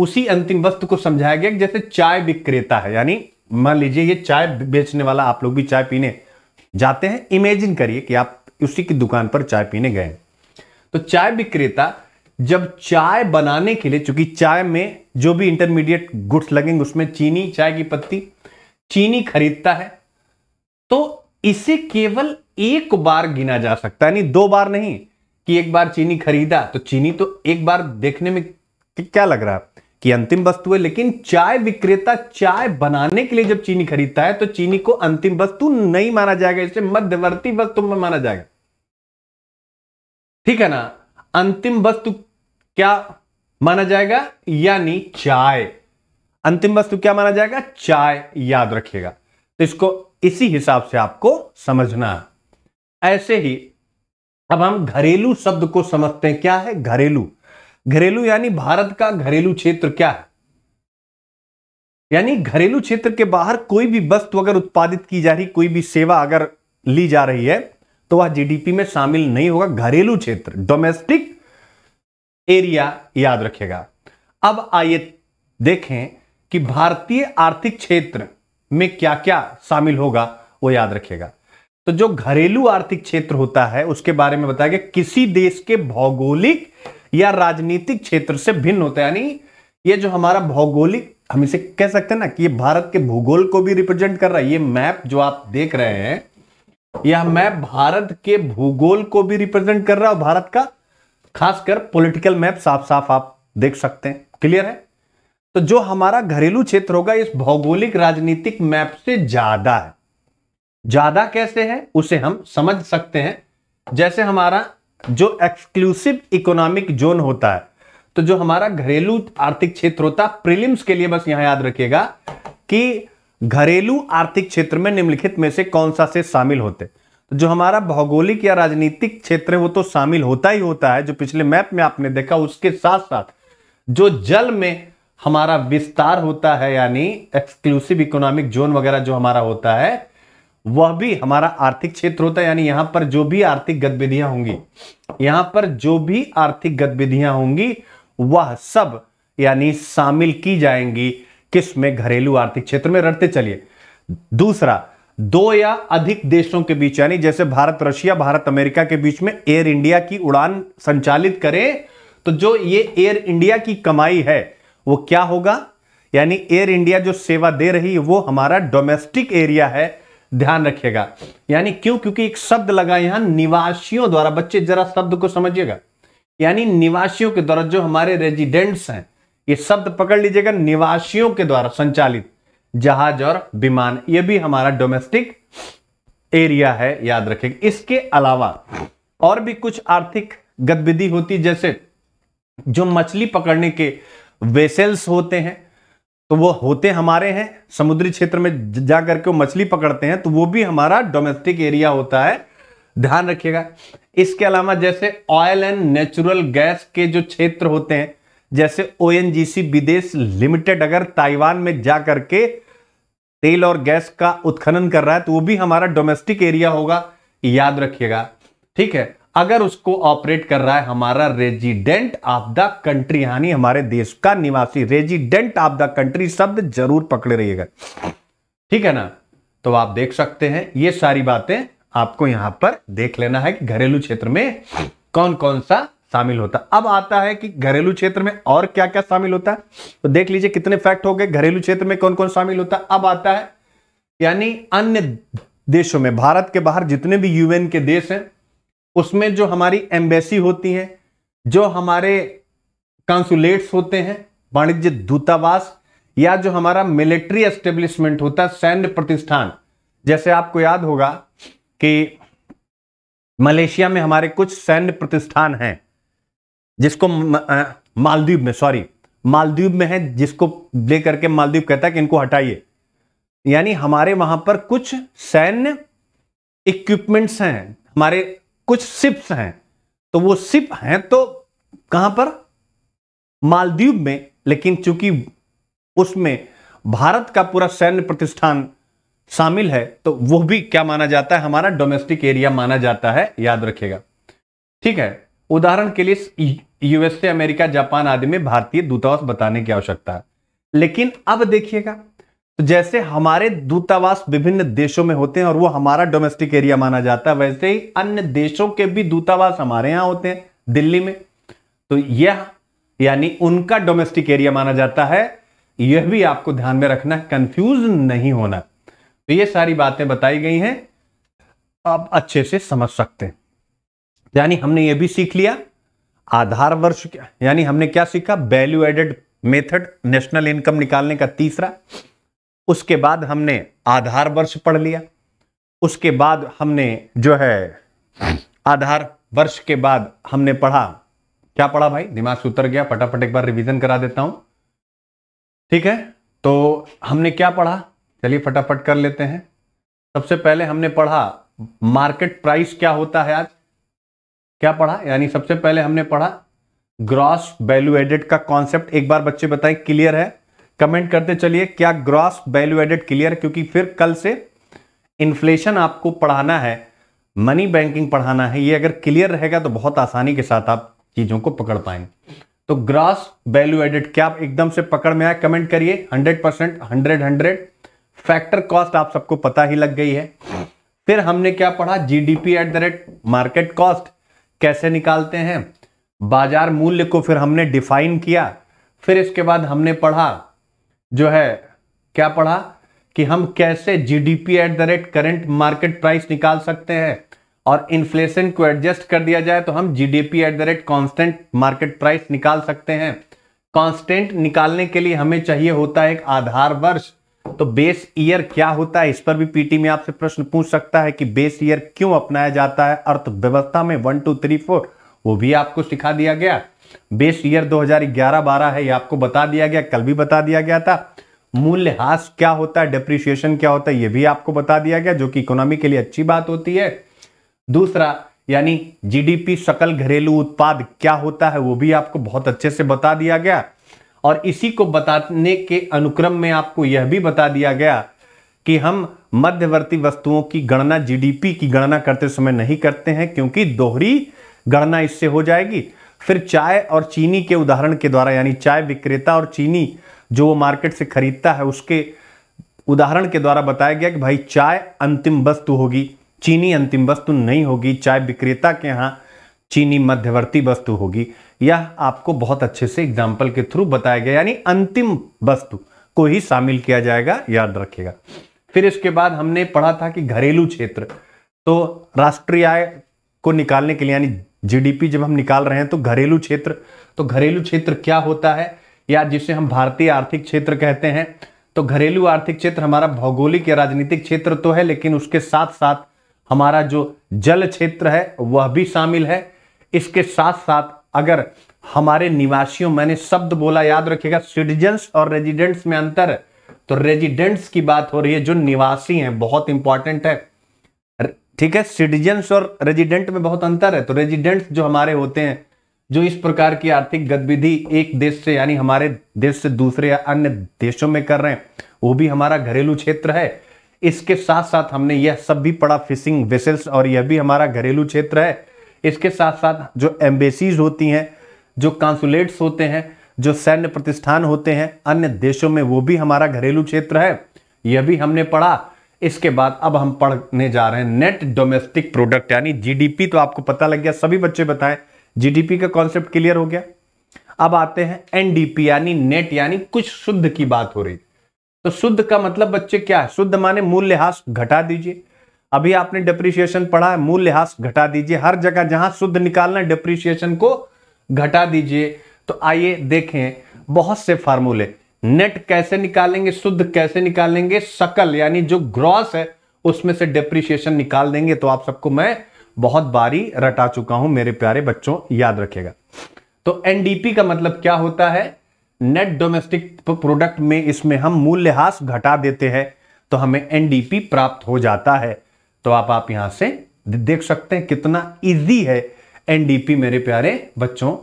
A: उसी अंतिम वस्तु को समझाया गया जैसे चाय विक्रेता है यानी मान लीजिए ये चाय बेचने वाला आप लोग भी चाय पीने जाते हैं इमेजिन करिए कि आप उसी की दुकान पर चाय पीने गए तो चाय विक्रेता जब चाय बनाने के लिए चूंकि चाय में जो भी इंटरमीडिएट गुड्स लगेंगे उसमें चीनी चाय की पत्ती चीनी खरीदता है तो इसे केवल एक बार गिना जा सकता है यानी दो बार नहीं कि एक बार चीनी खरीदा तो चीनी तो एक बार देखने में क्या लग रहा है कि अंतिम वस्तु है लेकिन चाय विक्रेता चाय बनाने के लिए जब चीनी खरीदता है तो चीनी को अंतिम वस्तु नहीं माना जाएगा इसे मध्यवर्ती वस्तु में माना जाएगा ठीक है ना अंतिम वस्तु क्या माना जाएगा यानी चाय अंतिम वस्तु क्या माना जाएगा चाय याद रखिएगा तो इसको इसी हिसाब से आपको समझना है ऐसे ही अब हम घरेलू शब्द को समझते हैं क्या है घरेलू घरेलू यानी भारत का घरेलू क्षेत्र क्या है यानी घरेलू क्षेत्र के बाहर कोई भी वस्तु अगर उत्पादित की जा रही कोई भी सेवा अगर ली जा रही है तो वह जीडीपी में शामिल नहीं होगा घरेलू क्षेत्र डोमेस्टिक एरिया याद रखेगा अब आइए देखें कि भारतीय आर्थिक क्षेत्र में क्या क्या शामिल होगा वो याद रखेगा तो जो घरेलू आर्थिक क्षेत्र होता है उसके बारे में बताया गया किसी देश के भौगोलिक या राजनीतिक क्षेत्र से भिन्न होता है यानी ये जो हमारा भौगोलिक हम इसे कह सकते हैं ना कि ये भारत के भूगोल को भी रिप्रेजेंट कर रहा है ये मैप जो आप देख रहे हैं यह मैप भारत के भूगोल को भी रिप्रेजेंट कर रहा है और भारत का खासकर पॉलिटिकल मैप साफ साफ आप देख सकते हैं क्लियर है तो जो हमारा घरेलू क्षेत्र होगा इस भौगोलिक राजनीतिक मैप से ज्यादा है ज्यादा कैसे है उसे हम समझ सकते हैं जैसे हमारा जो एक्सक्लूसिव इकोनॉमिक जोन होता है तो जो हमारा घरेलू आर्थिक क्षेत्र होता है प्रिलिम्स के लिए बस यहां याद रखिएगा कि घरेलू आर्थिक क्षेत्र में निम्नलिखित में से कौन सा से शामिल होते तो जो हमारा भौगोलिक या राजनीतिक क्षेत्र है वो तो शामिल होता ही होता है जो पिछले मैप में आपने देखा उसके साथ साथ जो जल में हमारा विस्तार होता है यानी एक्सक्लूसिव इकोनॉमिक जोन वगैरह जो हमारा होता है वह भी हमारा आर्थिक क्षेत्र होता है यानी यहां पर जो भी आर्थिक गतिविधियां होंगी यहां पर जो भी आर्थिक गतिविधियां होंगी वह सब यानी शामिल की जाएंगी किस में घरेलू आर्थिक क्षेत्र में रटते चलिए दूसरा दो या अधिक देशों के बीच यानी जैसे भारत रशिया भारत अमेरिका के बीच में एयर इंडिया की उड़ान संचालित करें तो जो ये एयर इंडिया की कमाई है वो क्या होगा यानी एयर इंडिया जो सेवा दे रही है वो हमारा डोमेस्टिक एरिया है ध्यान रखिएगा यानी क्यों क्योंकि एक शब्द लगा यहां निवासियों द्वारा बच्चे जरा शब्द को समझिएगा यानी निवासियों के द्वारा जो हमारे रेजिडेंट्स हैं ये शब्द पकड़ लीजिएगा निवासियों के द्वारा संचालित जहाज और विमान ये भी हमारा डोमेस्टिक एरिया है याद रखें इसके अलावा और भी कुछ आर्थिक गतिविधि होती जैसे जो मछली पकड़ने के वेसेल्स होते हैं तो वो होते हमारे हैं समुद्री क्षेत्र में जा करके वो मछली पकड़ते हैं तो वो भी हमारा डोमेस्टिक एरिया होता है ध्यान रखिएगा इसके अलावा जैसे ऑयल एंड नेचुरल गैस के जो क्षेत्र होते हैं जैसे ओ विदेश लिमिटेड अगर ताइवान में जा करके तेल और गैस का उत्खनन कर रहा है तो वो भी हमारा डोमेस्टिक एरिया होगा याद रखिएगा ठीक है अगर उसको ऑपरेट कर रहा है हमारा रेजिडेंट ऑफ द कंट्री यानी हमारे देश का निवासी रेजिडेंट ऑफ द कंट्री शब्द जरूर पकड़े रहिएगा ठीक है ना तो आप देख सकते हैं ये सारी बातें आपको यहां पर देख लेना है कि घरेलू क्षेत्र में कौन कौन सा शामिल होता अब आता है कि घरेलू क्षेत्र में और क्या क्या शामिल होता है तो देख लीजिए कितने फैक्ट हो गए घरेलू क्षेत्र में कौन कौन शामिल होता है अब आता है यानी अन्य देशों में भारत के बाहर जितने भी यूएन के देश हैं उसमें जो हमारी एम्बेसी होती है जो हमारे कॉन्सुलेट्स होते हैं वाणिज्य दूतावास या जो हमारा मिलिट्री एस्टेब्लिशमेंट होता है सैन्य प्रतिष्ठान जैसे आपको याद होगा कि मलेशिया में हमारे कुछ सैन्य प्रतिष्ठान हैं जिसको मालदीव में सॉरी मालदीव में है जिसको ले करके मालदीव कहता है कि इनको हटाइए यानी हमारे वहां पर कुछ सैन्य इक्विपमेंट्स हैं हमारे कुछ सिप्स हैं तो वो सिप हैं तो कहां पर मालदीव में लेकिन चूंकि उसमें भारत का पूरा सैन्य प्रतिष्ठान शामिल है तो वो भी क्या माना जाता है हमारा डोमेस्टिक एरिया माना जाता है याद रखेगा ठीक है उदाहरण के लिए यूएसए अमेरिका जापान आदि में भारतीय दूतावास बताने की आवश्यकता है लेकिन अब देखिएगा तो जैसे हमारे दूतावास विभिन्न देशों में होते हैं और वो हमारा डोमेस्टिक एरिया माना जाता है वैसे ही अन्य देशों के भी दूतावास हमारे यहां होते हैं दिल्ली में तो यह यानी उनका डोमेस्टिक एरिया माना जाता है यह भी आपको ध्यान में रखना है कंफ्यूज नहीं होना तो ये सारी बातें बताई गई हैं आप अच्छे से समझ सकते हैं यानी हमने यह भी सीख लिया आधार वर्ष यानी हमने क्या सीखा value added method national income निकालने का तीसरा उसके बाद हमने आधार वर्ष पढ़ लिया उसके बाद हमने जो है आधार वर्ष के बाद हमने पढ़ा क्या पढ़ा भाई दिमाग से उतर गया फटाफट एक बार रिवीजन करा देता हूं ठीक है तो हमने क्या पढ़ा चलिए फटाफट कर लेते हैं सबसे पहले हमने पढ़ा मार्केट प्राइस क्या होता है आज क्या पढ़ा यानी सबसे पहले हमने पढ़ा ग्रॉस वैल्यू एडेड का कॉन्सेप्ट एक बार बच्चे बताएं क्लियर है कमेंट करते चलिए क्या ग्रॉस वैल्यू एडेड क्लियर क्योंकि फिर कल से इन्फ्लेशन आपको पढ़ाना है मनी बैंकिंग पढ़ाना है ये अगर क्लियर रहेगा तो बहुत आसानी के साथ आप चीजों को पकड़ पाएंगे तो ग्रॉस वैल्यू एडेड क्या आप एकदम से पकड़ में आए कमेंट करिए 100 percent hundred hundred factor cost आप सबको पता ही लग गई है फिर हमने क्या पढ़ा GDP at the rate market cost कैसे निकालते हैं बाजार मूल्य को फिर हमने डिफाइन किया फिर इसके बाद हमने पढ़ा जो है क्या पढ़ा कि हम कैसे GDP at the rate current market price निकाल सकते हैं और इन्फ्लेशन को एडजस्ट कर दिया जाए तो हम GDP at the rate constant market price निकाल सकते हैं कांस्टेंट निकालने के लिए हमें चाहिए होता है एक आधार वर्ष तो बेस ईयर क्या होता है इस पर भी पीटी में आपसे प्रश्न पूछ सकता है कि बेस ईयर क्यों अपनाया जाता है अर्थव्यवस्था में वन टू थ्री फोर वो भी आपको सिखा दिया गया बेस ईयर 2011-12 है ये आपको बता दिया गया कल भी बता दिया गया था मूल्यह्रास क्या होता है डिप्रिशिएशन क्या होता है ये भी आपको बता दिया गया जो कि इकोनॉमी के लिए अच्छी बात होती है दूसरा यानी जीडीपी सकल घरेलू उत्पाद क्या होता है वो भी आपको बहुत अच्छे से बता दिया गया और इसी को बताने के अनुक्रम में आपको यह भी बता दिया गया कि हम मध्यवर्ती वस्तुओं की गणना जीडीपी की गणना करते समय नहीं करते हैं क्योंकि दोहरी गणना इससे हो जाएगी फिर चाय और चीनी के उदाहरण के द्वारा यानी चाय विक्रेता और चीनी जो वो मार्केट से खरीदता है उसके उदाहरण के द्वारा बताया गया कि भाई चाय अंतिम वस्तु होगी चीनी अंतिम वस्तु नहीं होगी चाय विक्रेता के यहाँ चीनी मध्यवर्ती वस्तु होगी यह आपको बहुत अच्छे से एग्जाम्पल के थ्रू बताया गया यानी अंतिम वस्तु को ही शामिल किया जाएगा याद रखेगा फिर इसके बाद हमने पढ़ा था कि घरेलू क्षेत्र तो राष्ट्रीय आय को निकालने के लिए यानी जीडीपी जब हम निकाल रहे हैं तो घरेलू क्षेत्र तो घरेलू क्षेत्र क्या होता है या जिसे हम भारतीय आर्थिक क्षेत्र कहते हैं तो घरेलू आर्थिक क्षेत्र हमारा भौगोलिक या राजनीतिक क्षेत्र तो है लेकिन उसके साथ साथ हमारा जो जल क्षेत्र है वह भी शामिल है इसके साथ साथ अगर हमारे निवासियों मैंने शब्द बोला याद रखिएगा सिटीजन्स और रेजिडेंट्स में अंतर है तो रेजिडेंट्स की बात हो रही है जो निवासी हैं बहुत इंपॉर्टेंट है ठीक है सिटीजन्स और रेजिडेंट में बहुत अंतर है तो रेजिडेंट्स जो हमारे होते हैं जो इस प्रकार की आर्थिक गतिविधि एक देश से यानी हमारे देश से दूसरे या अन्य देशों में कर रहे हैं वो भी हमारा घरेलू क्षेत्र है इसके साथ साथ हमने यह सब भी पढ़ा फिशिंग वेसल्स और यह भी हमारा घरेलू क्षेत्र है इसके साथ साथ जो एम्बेसीज होती हैं जो कॉन्सुलेट्स होते हैं जो सैन्य प्रतिष्ठान होते हैं अन्य देशों में वो भी हमारा घरेलू क्षेत्र है यह भी हमने पढ़ा इसके बाद अब हम पढ़ने जा रहे हैं नेट डोमेस्टिक प्रोडक्ट यानी जीडीपी तो आपको पता लग गया सभी बच्चे बताएं जीडीपी का कॉन्सेप्ट क्लियर हो गया अब आते हैं एनडीपी यानी नेट यानी कुछ शुद्ध की बात हो रही तो शुद्ध का मतलब बच्चे क्या है शुद्ध माने मूल्यहास घटा दीजिए अभी आपने डिप्रिशिएशन पढ़ा है मूल्यह्रास घटा दीजिए हर जगह जहां शुद्ध निकालना डिप्रिशिएशन को घटा दीजिए तो आइए देखें बहुत से फार्मूले नेट कैसे निकालेंगे शुद्ध कैसे निकालेंगे सकल यानी जो ग्रॉस है उसमें से डिप्रिशिएशन निकाल देंगे तो आप सबको मैं बहुत बारी रटा चुका हूं मेरे प्यारे बच्चों याद रखेगा तो एनडीपी का मतलब क्या होता है नेट डोमेस्टिक प्रोडक्ट में इसमें हम मूल्यह्रास घटा देते हैं तो हमें एनडीपी प्राप्त हो जाता है तो आप आप यहां से देख सकते हैं कितना इजी है एनडीपी मेरे प्यारे बच्चों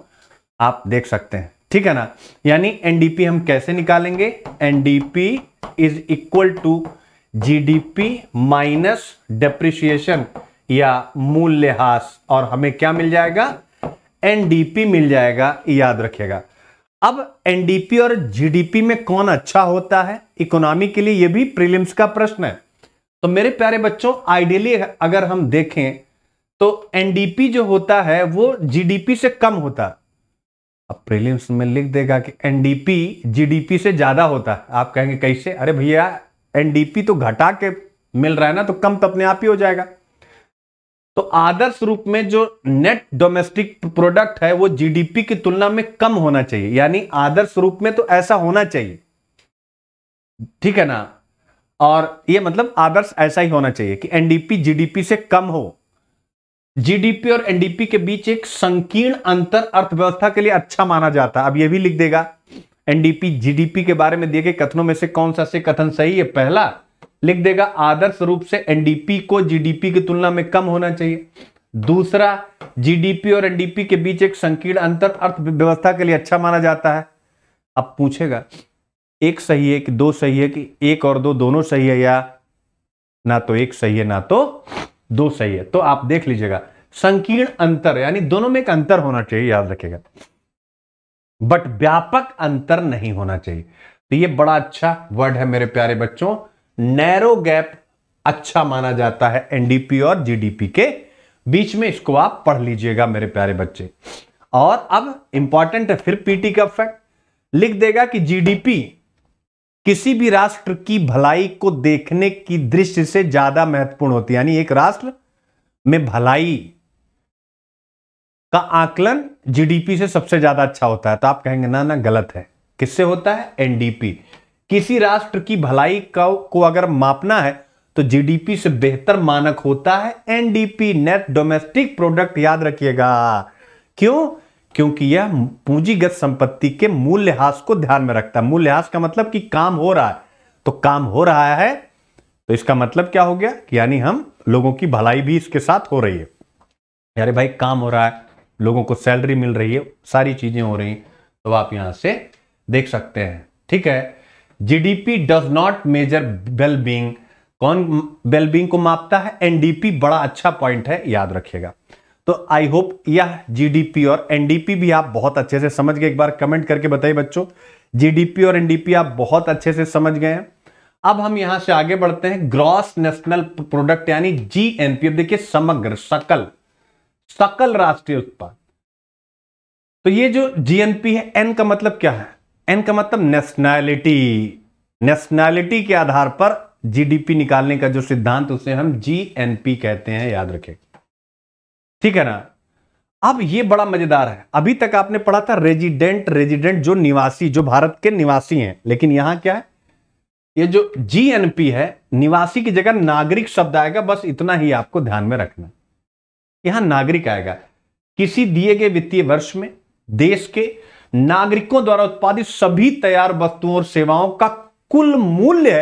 A: आप देख सकते हैं ठीक है ना यानी एनडीपी हम कैसे निकालेंगे NDP is equal to GDP minus depreciation या मूल्यह्रास और हमें क्या मिल जाएगा एनडीपी मिल जाएगा याद रखिएगा अब एनडीपी और जीडीपी में कौन अच्छा होता है इकोनॉमी के लिए यह भी प्रीलिम्स का प्रश्न है तो मेरे प्यारे बच्चों आइडियली अगर हम देखें तो एनडीपी जो होता है वो जीडीपी से कम होता अब प्रीलिम्स में लिख देगा कि एनडीपी जीडीपी से ज्यादा होता है आप कहेंगे कैसे अरे भैया एनडीपी तो घटा के मिल रहा है ना तो कम तो अपने आप ही हो जाएगा तो आदर्श रूप में जो नेट डोमेस्टिक प्रोडक्ट है वो जीडीपी की तुलना में कम होना चाहिए यानी आदर्श रूप में तो ऐसा होना चाहिए ठीक है ना और ये मतलब आदर्श ऐसा ही होना चाहिए कि एनडीपी जीडीपी से कम हो जीडीपी और एनडीपी के बीच एक संकीर्ण अंतर अर्थव्यवस्था के लिए अच्छा माना जाता अब यह भी लिख देगा एनडीपी जीडीपी के बारे में दिए गए कथनों में से कौन सा से कथन सही है पहला लिख देगा आदर्श रूप से एनडीपी को जीडीपी की तुलना में कम होना चाहिए दूसरा जीडीपी और एनडीपी के बीच एक संकीर्ण अंतर अर्थव्यवस्था के लिए अच्छा माना जाता है अब पूछेगा एक सही है कि दो सही है कि एक और दो दोनों सही है या ना तो एक सही है ना तो दो सही है तो आप देख लीजिएगा संकीर्ण अंतर यानी दोनों में एक अंतर होना चाहिए याद रखेगा बट व्यापक अंतर नहीं होना चाहिए तो ये बड़ा अच्छा वर्ड है मेरे प्यारे बच्चों नैरो गैप अच्छा माना जाता है एनडीपी और जीडीपी के बीच में इसको आप पढ़ लीजिएगा मेरे प्यारे बच्चे और अब इंपॉर्टेंट है फिर पीटी का फैक्ट लिख देगा कि जीडीपी किसी भी राष्ट्र की भलाई को देखने की दृष्टि से ज्यादा महत्वपूर्ण होती है यानी एक राष्ट्र में भलाई का आकलन जीडीपी से सबसे ज्यादा अच्छा होता है तो आप कहेंगे ना ना गलत है किससे होता है एनडीपी किसी राष्ट्र की भलाई का को अगर मापना है तो जीडीपी से बेहतर मानक होता है एनडीपी नेट डोमेस्टिक प्रोडक्ट याद रखिएगा क्यों क्योंकि यह पूंजीगत संपत्ति के मूल्यह्रास को ध्यान में रखता है मूल्यह्रास का मतलब कि काम हो रहा है तो काम हो रहा है तो इसका मतलब क्या हो गया कि यानी हम लोगों की भलाई भी इसके साथ हो रही है अरे भाई काम हो रहा है लोगों को सैलरी मिल रही है सारी चीजें हो रही हैं तो आप यहां से देख सकते हैं ठीक है GDP does not measure wellbeing कौन वेलबींग को मापता है एनडीपी बड़ा अच्छा पॉइंट है याद रखिएगा तो आई होप यह जीडीपी और एनडीपी भी आप बहुत अच्छे से समझ गए एक बार कमेंट करके बताइए बच्चों जीडीपी और एनडीपी आप बहुत अच्छे से समझ गए हैं अब हम यहां से आगे बढ़ते हैं ग्रॉस नेशनल प्रोडक्ट यानी जीएनपी पी देखिए समग्र सकल सकल राष्ट्रीय उत्पाद तो ये जो जीएनपी है एन का मतलब क्या है एन का मतलब नेशनैलिटी नेशनैलिटी के आधार पर जीडीपी निकालने का जो सिद्धांत उसे हम जीएनपी कहते हैं याद रखें ठीक है ना अब ये बड़ा मजेदार है अभी तक आपने पढ़ा था रेजिडेंट रेजिडेंट जो निवासी जो भारत के निवासी हैं लेकिन यहां क्या है ये जो जीएनपी है निवासी की जगह नागरिक शब्द आएगा बस इतना ही आपको ध्यान में रखना यहां नागरिक आएगा किसी दिए गए वित्तीय वर्ष में देश के नागरिकों द्वारा उत्पादित सभी तैयार वस्तुओं और सेवाओं का कुल मूल्य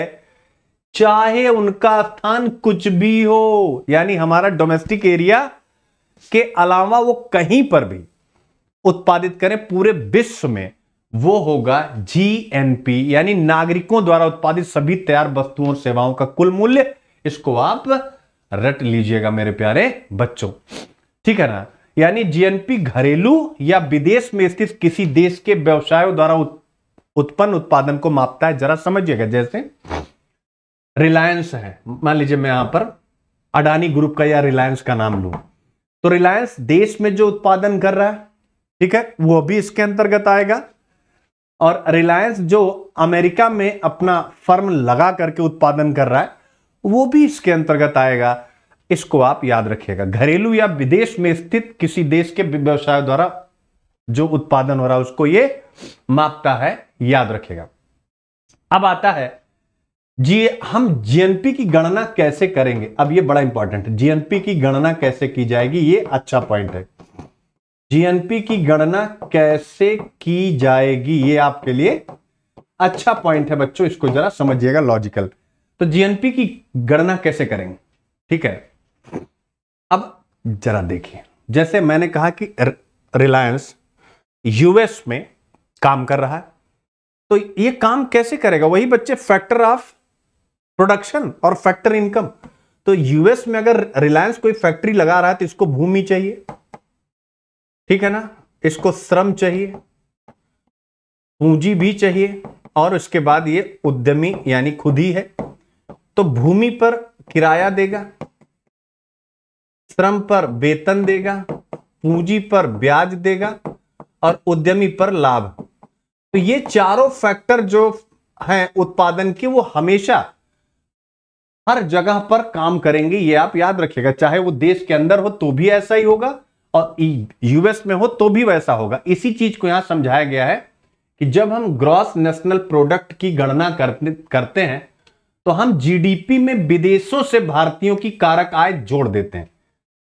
A: चाहे उनका स्थान कुछ भी हो यानी हमारा डोमेस्टिक एरिया के अलावा वो कहीं पर भी उत्पादित करें पूरे विश्व में वो होगा जीएनपी यानी नागरिकों द्वारा उत्पादित सभी तैयार वस्तुओं और सेवाओं का कुल मूल्य इसको आप रट लीजिएगा मेरे प्यारे बच्चों ठीक है ना यानी जीएनपी घरेलू या विदेश में स्थित किसी देश के व्यवसायों द्वारा उत्पन्न उत्पादन को मापता है जरा समझिएगा जैसे रिलायंस है मान लीजिए मैं यहां पर अडानी ग्रुप का या रिलायंस का नाम लू तो रिलायंस देश में जो उत्पादन कर रहा है ठीक है वो भी इसके अंतर्गत आएगा और रिलायंस जो अमेरिका में अपना फर्म लगा करके उत्पादन कर रहा है वो भी इसके अंतर्गत आएगा इसको आप याद रखिएगा घरेलू या विदेश में स्थित किसी देश के व्यवसाय द्वारा जो उत्पादन हो रहा है उसको ये मापता है याद रखिएगा अब आता है जी हम जीएनपी की गणना कैसे करेंगे अब ये बड़ा इंपॉर्टेंट है जीएनपी की गणना कैसे की जाएगी ये अच्छा पॉइंट है जीएनपी की गणना कैसे की जाएगी ये आपके लिए अच्छा पॉइंट है बच्चों इसको जरा समझिएगा लॉजिकल तो जीएनपी की गणना कैसे करेंगे ठीक है अब जरा देखिए जैसे मैंने कहा कि रिलायंस यूएस में काम कर रहा है तो ये काम कैसे करेगा वही बच्चे फैक्टर ऑफ प्रोडक्शन और फैक्टर इनकम तो यूएस में अगर रिलायंस कोई फैक्ट्री लगा रहा है तो इसको भूमि चाहिए ठीक है ना इसको श्रम चाहिए पूंजी भी चाहिए और उसके बाद ये उद्यमी यानी खुद ही है तो भूमि पर किराया देगा श्रम पर वेतन देगा पूंजी पर ब्याज देगा और उद्यमी पर लाभ तो ये चारों फैक्टर जो हैं उत्पादन की वो हमेशा हर जगह पर काम करेंगे ये आप याद रखिएगा चाहे वो देश के अंदर हो तो भी ऐसा ही होगा और यूएस में हो तो भी वैसा होगा इसी चीज को यहां समझाया गया है कि जब हम ग्रॉस नेशनल प्रोडक्ट की गणना करते करते हैं तो हम जीडीपी में विदेशों से भारतीयों की कारक आय जोड़ देते हैं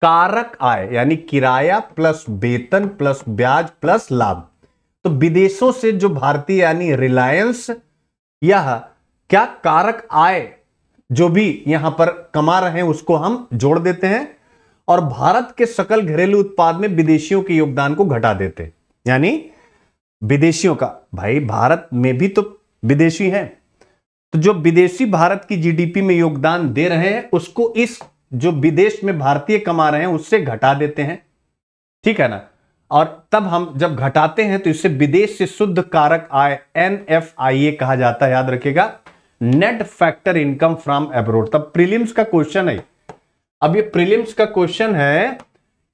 A: कारक आय यानी किराया प्लस वेतन प्लस ब्याज प्लस लाभ तो विदेशों से जो भारतीय यानी रिलायंस यह क्या कारक आय जो भी यहां पर कमा रहे हैं उसको हम जोड़ देते हैं और भारत के सकल घरेलू उत्पाद में विदेशियों के योगदान को घटा देते यानी विदेशियों का भाई भारत में भी तो विदेशी है तो जो विदेशी भारत की जीडीपी में योगदान दे रहे हैं उसको इस जो विदेश में भारतीय कमा रहे हैं उससे घटा देते हैं ठीक है ना और तब हम जब घटाते हैं तो इसे विदेश से शुद्ध कारक आय एन एफ आई ए कहा जाता है याद रखिएगा net factor income from abroad तब प्रीलिम्स का क्वेश्चन है अब ये प्रीलिम्स का क्वेश्चन है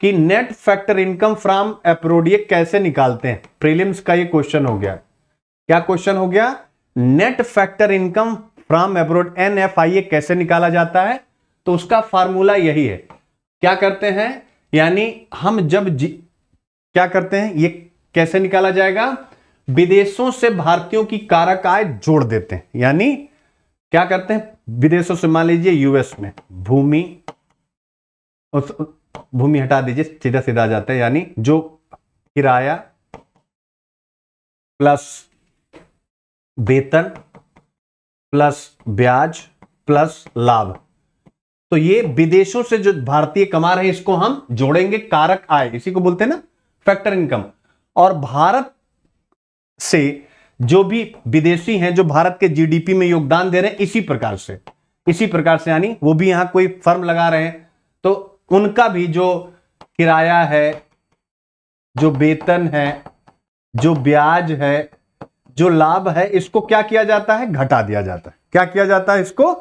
A: कि net factor income from abroad ये कैसे निकालते हैं प्रीलिम्स का ये क्वेश्चन हो गया क्या क्वेश्चन हो गया net factor income from abroad N F I कैसे निकाला जाता है तो उसका फॉर्मूला यही है क्या करते हैं यानी हम जब जी क्या करते हैं ये कैसे निकाला जाएगा विदेशों से भारतीयों की कारक आय जोड़ देते हैं यानी क्या करते हैं विदेशों से मान लीजिए यूएस में भूमि उस भूमि हटा दीजिए सीधा सीधा आ जाता है यानी जो किराया प्लस वेतन प्लस ब्याज प्लस लाभ तो ये विदेशों से जो भारतीय कमा रहे हैं इसको हम जोड़ेंगे कारक आय इसी को बोलते हैं ना फैक्टर इनकम और भारत से जो भी विदेशी हैं जो भारत के जीडीपी में योगदान दे रहे हैं इसी प्रकार से इसी प्रकार से यानी वो भी यहां कोई फर्म लगा रहे हैं तो उनका भी जो किराया है जो वेतन है जो ब्याज है जो लाभ है इसको क्या किया जाता है घटा दिया जाता है क्या किया जाता है इसको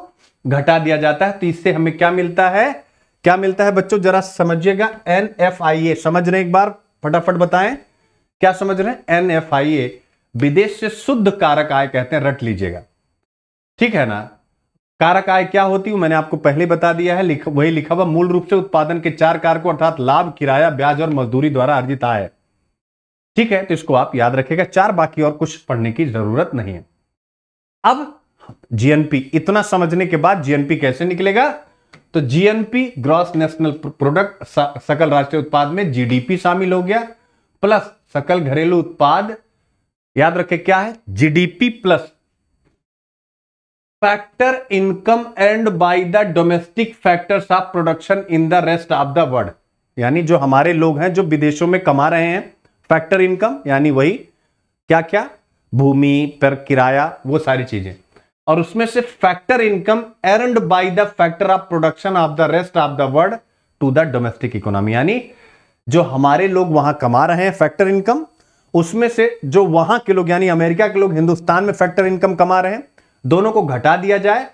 A: घटा दिया जाता है तो इससे हमें क्या मिलता है क्या मिलता है बच्चों जरा समझिएगा एन एफ आई ए समझ रहे एक बार फटाफट बताएं क्या समझ रहे हैं एन एफ आई ए विदेश से शुद्ध कारक आय कहते हैं रट लीजिएगा ठीक है ना कारक आय क्या होती है मैंने आपको पहले बता दिया है लिख, वही लिखा हुआ मूल रूप से उत्पादन के चार कारकों अर्थात लाभ किराया ब्याज और मजदूरी द्वारा अर्जित आय ठीक है तो इसको आप याद रखेगा चार बाकी और कुछ पढ़ने की जरूरत नहीं है अब जीएनपी इतना समझने के बाद जीएनपी कैसे निकलेगा तो जीएनपी ग्रॉस नेशनल प्रोडक्ट सकल राष्ट्रीय उत्पाद में जीडीपी शामिल हो गया प्लस सकल घरेलू उत्पाद याद रखे क्या है GDP plus factor income earned by the domestic factors of production in the rest of the world यानी जो हमारे लोग हैं जो विदेशों में कमा रहे हैं फैक्टर इनकम यानी वही क्या क्या भूमि पर किराया वो सारी चीजें और उसमें से factor income earned by the factor of production of the rest of the world to the domestic economy यानी जो हमारे लोग वहां कमा रहे हैं फैक्टर इनकम उसमें से जो वहां के लोग यानी अमेरिका के लोग हिंदुस्तान में फैक्टर इनकम कमा रहे हैं दोनों को घटा दिया जाए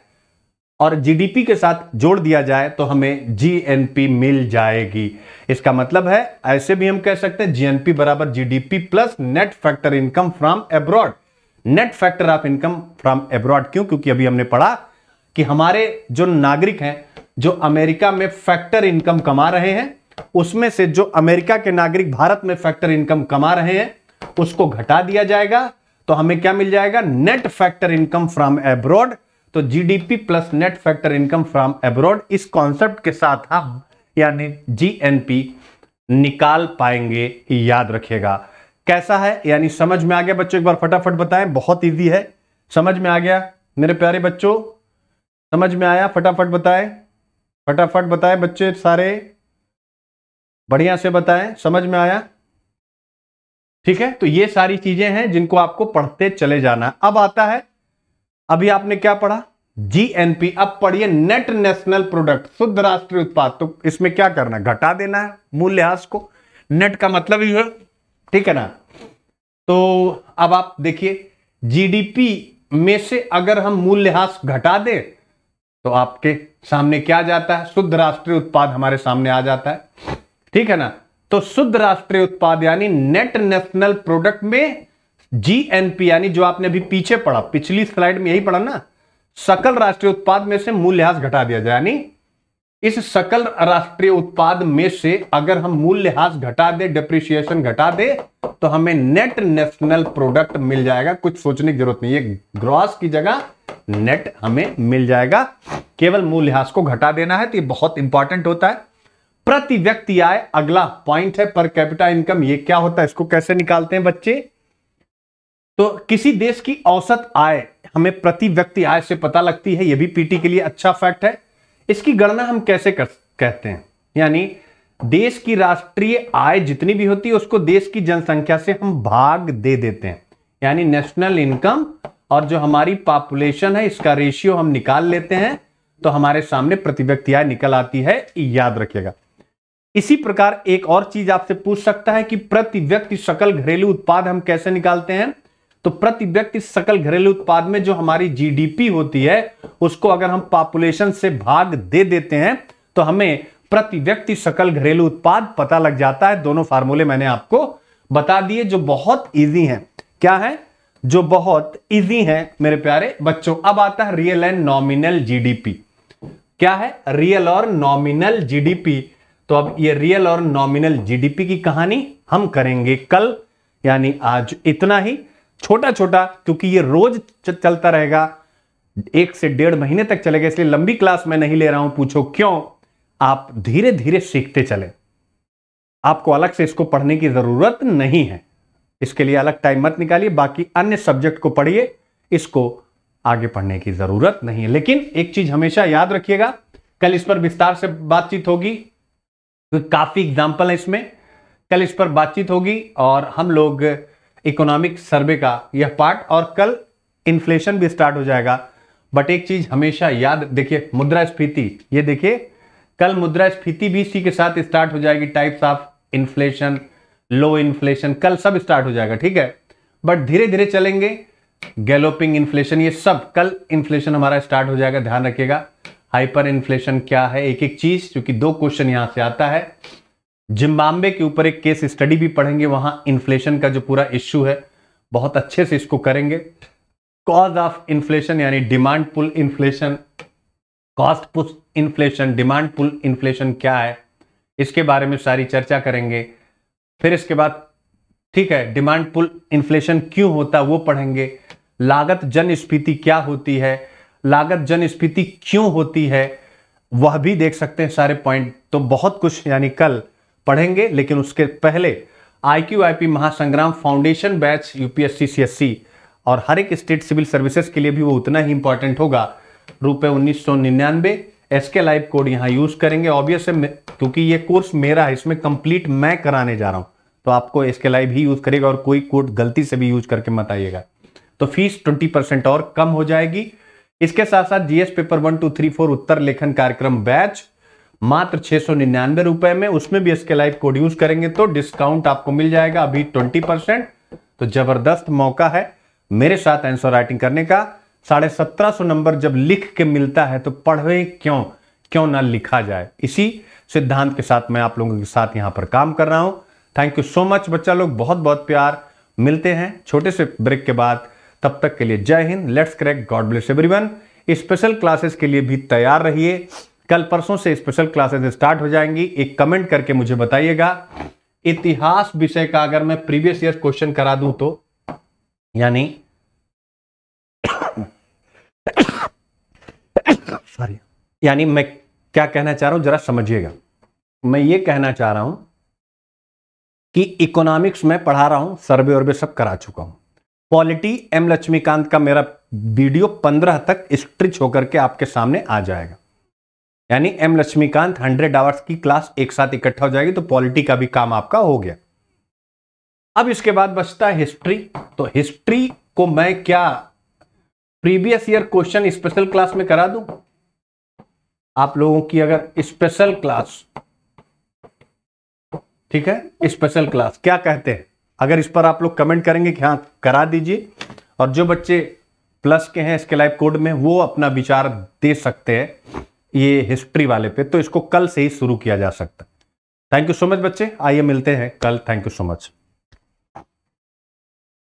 A: और जीडीपी के साथ जोड़ दिया जाए तो हमें जीएनपी मिल जाएगी इसका मतलब है ऐसे भी हम कह सकते हैं जीएनपी बराबर GDP plus net factor income from abroad net factor of income from abroad क्यों क्योंकि अभी हमने पढ़ा कि हमारे जो नागरिक हैं जो अमेरिका में फैक्टर इनकम कमा रहे हैं उसमें से जो अमेरिका के नागरिक भारत में फैक्टर इनकम कमा रहे हैं उसको घटा दिया जाएगा तो हमें क्या मिल जाएगा net factor income from abroad तो GDP plus net factor income from abroad इस कॉन्सेप्ट के साथ हम यानी जीएनपी निकाल पाएंगे याद रखिएगा कैसा है यानी समझ में आ गया बच्चों एक बार फटाफट बताएं बहुत इजी है समझ में आ गया मेरे प्यारे बच्चों समझ में आया फटाफट बताएं फटाफट बताएं बच्चे सारे बढ़िया से बताएं समझ में आया ठीक है तो ये सारी चीजें हैं जिनको आपको पढ़ते चले जाना अब आता है अभी आपने क्या पढ़ा जीएनपी अब पढ़िए नेट नेशनल प्रोडक्ट शुद्ध राष्ट्रीय उत्पाद तो इसमें क्या करना घटा देना है मूल्यह्रास को नेट का मतलब ही है ठीक है ना तो अब आप देखिए जीडीपी में से अगर हम मूल्यह्रास घटा दें तो आपके सामने क्या जाता है शुद्ध राष्ट्रीय उत्पाद हमारे सामने आ जाता है ठीक है ना तो शुद्ध राष्ट्रीय उत्पाद यानी नेट नेशनल प्रोडक्ट में जीएनपी यानी जो आपने अभी पीछे पढ़ा पिछली स्लाइड में यही पढ़ा ना सकल राष्ट्रीय उत्पाद में से मूल्यह्रास घटा दिया जाए यानी इस सकल राष्ट्रीय उत्पाद में से अगर हम मूल्यह्रास घटा दे डिप्रिशिएशन घटा दे तो हमें नेट नेशनल प्रोडक्ट मिल जाएगा कुछ सोचने की जरूरत नहीं है ग्रॉस की जगह नेट हमें मिल जाएगा केवल मूल्यह्रास को घटा देना है तो ये बहुत इंपॉर्टेंट होता है प्रति व्यक्ति आय अगला पॉइंट है पर कैपिटा इनकम ये क्या होता है इसको कैसे निकालते हैं बच्चे तो किसी देश की औसत आय हमें प्रति व्यक्ति आय से पता लगती है यह भी पीटी के लिए अच्छा फैक्ट है इसकी गणना हम कैसे कर कहते हैं यानी देश की राष्ट्रीय आय जितनी भी होती है उसको देश की जनसंख्या से हम भाग दे देते हैं यानी नेशनल इनकम और जो हमारी पॉपुलेशन है इसका रेशियो हम निकाल लेते हैं तो हमारे सामने प्रति व्यक्ति आय निकल आती है याद रखिएगा इसी प्रकार एक और चीज आपसे पूछ सकता है कि प्रति व्यक्ति सकल घरेलू उत्पाद हम कैसे निकालते हैं तो प्रति व्यक्ति सकल घरेलू उत्पाद में जो हमारी जीडीपी होती है उसको अगर हम पॉपुलेशन से भाग दे देते हैं तो हमें प्रति व्यक्ति सकल घरेलू उत्पाद पता लग जाता है दोनों फार्मूले मैंने आपको बता दिए जो बहुत इजी हैं क्या है जो बहुत इजी हैं मेरे प्यारे बच्चों अब आता है रियल एंड नॉमिनल जीडीपी क्या है रियल और नॉमिनल जीडीपी तो अब ये रियल और नॉमिनल जीडीपी की कहानी हम करेंगे कल यानी आज इतना ही छोटा छोटा क्योंकि ये रोज चलता रहेगा एक से डेढ़ महीने तक चलेगा इसलिए लंबी क्लास में नहीं ले रहा हूं पूछो क्यों आप धीरे धीरे सीखते चले आपको अलग से इसको पढ़ने की जरूरत नहीं है इसके लिए अलग टाइम मत निकालिए बाकी अन्य सब्जेक्ट को पढ़िए इसको आगे पढ़ने की जरूरत नहीं है लेकिन एक चीज हमेशा याद रखिएगा कल इस पर विस्तार से बातचीत होगी क्योंकि काफ़ी एग्जाम्पल हैं इसमें कल इस पर बातचीत होगी और हम लोग इकोनॉमिक सर्वे का यह पार्ट और कल इन्फ्लेशन भी स्टार्ट हो जाएगा बट एक चीज़ हमेशा याद देखिए मुद्रास्फीति ये देखिए कल मुद्रास्फीति भी इसी के साथ स्टार्ट हो जाएगी types of inflation low inflation कल सब स्टार्ट हो जाएगा ठीक है बट धीरे धीरे चलेंगे गैलोपिंग इन्फ्लेशन ये सब कल इन्फ्लेशन हमारा स्टार्ट हो जाएगा ध्यान रखिएगा हाइपर इन्फ्लेशन क्या है एक एक चीज क्योंकि दो क्वेश्चन यहां से आता है जिम्बाब्वे के ऊपर एक केस स्टडी भी पढ़ेंगे वहां इन्फ्लेशन का जो पूरा इश्यू है बहुत अच्छे से इसको करेंगे कॉज ऑफ इन्फ्लेशन यानी demand pull inflation cost push inflation demand pull inflation क्या है इसके बारे में सारी चर्चा करेंगे फिर इसके बाद ठीक है डिमांड पुल इन्फ्लेशन क्यों होता है वो पढ़ेंगे लागत जन स्फीति क्या होती है लागत जनस्फीति क्यों होती है वह भी देख सकते हैं सारे पॉइंट तो बहुत कुछ यानी कल पढ़ेंगे लेकिन उसके पहले आई आई क्यू पी महासंग्राम फाउंडेशन बैच यूपीएससी सी और हर एक स्टेट सिविल सर्विसेज के लिए भी वो उतना ही इंपॉर्टेंट होगा रुपये उन्नीस सौ निन्यानवे एस के लाइव कोड यहाँ यूज करेंगे ऑब्वियस क्योंकि ये कोर्स मेरा है इसमें कंप्लीट मैं कराने जा रहा हूँ तो आपको एस के लाइव ही यूज करेगा और कोई कोड गलती से भी यूज करके मत आइएगा तो फीस ट्वेंटी परसेंट और कम हो जाएगी इसके साथ साथ GS paper one two three four उत्तर लेखन कार्यक्रम बैच मात्र छह सौ निन्यानवे रुपए में उसमें भी इसके लाइव कोड यूज करेंगे तो डिस्काउंट आपको मिल जाएगा अभी ट्वेंटी परसेंट तो जबरदस्त मौका है मेरे साथ आंसर राइटिंग करने का साढ़े सत्रह सौ नंबर जब लिख के मिलता है तो पढ़े क्यों क्यों ना लिखा जाए इसी सिद्धांत के साथ मैं आप लोगों के साथ यहां पर काम कर रहा हूं थैंक यू सो मच बच्चा लोग बहुत बहुत प्यार मिलते हैं छोटे से ब्रेक के बाद तब तक के लिए जय हिंद let's crack God bless everyone special classes के लिए भी तैयार रहिए कल परसों से स्पेशल क्लासेस स्टार्ट हो जाएंगी एक कमेंट करके मुझे बताइएगा इतिहास विषय का अगर मैं प्रीवियस ईयर क्वेश्चन करा दूं तो यानी सॉरी यानी मैं क्या कहना चाह रहा हूं जरा समझिएगा मैं ये कहना चाह रहा हूं कि इकोनॉमिक्स में पढ़ा रहा हूं सर्वे और सब करा चुका हूं पॉलिटी एम लक्ष्मीकांत का मेरा वीडियो पंद्रह तक स्ट्रिच होकर के आपके सामने आ जाएगा यानी एम लक्ष्मीकांत हंड्रेड आवर्स की क्लास एक साथ इकट्ठा हो जाएगी तो पॉलिटी का भी काम आपका हो गया अब इसके बाद बचता है हिस्ट्री तो हिस्ट्री को मैं क्या previous year question special class में करा दू आप लोगों की अगर स्पेशल क्लास ठीक है स्पेशल क्लास क्या कहते हैं अगर इस पर आप लोग कमेंट करेंगे कि हाँ करा दीजिए और जो बच्चे प्लस के हैं इसके लाइव कोड में वो अपना विचार दे सकते हैं ये हिस्ट्री वाले पे तो इसको कल से ही शुरू किया जा सकता है थैंक यू सो मच बच्चे आइए मिलते हैं कल थैंक यू सो मच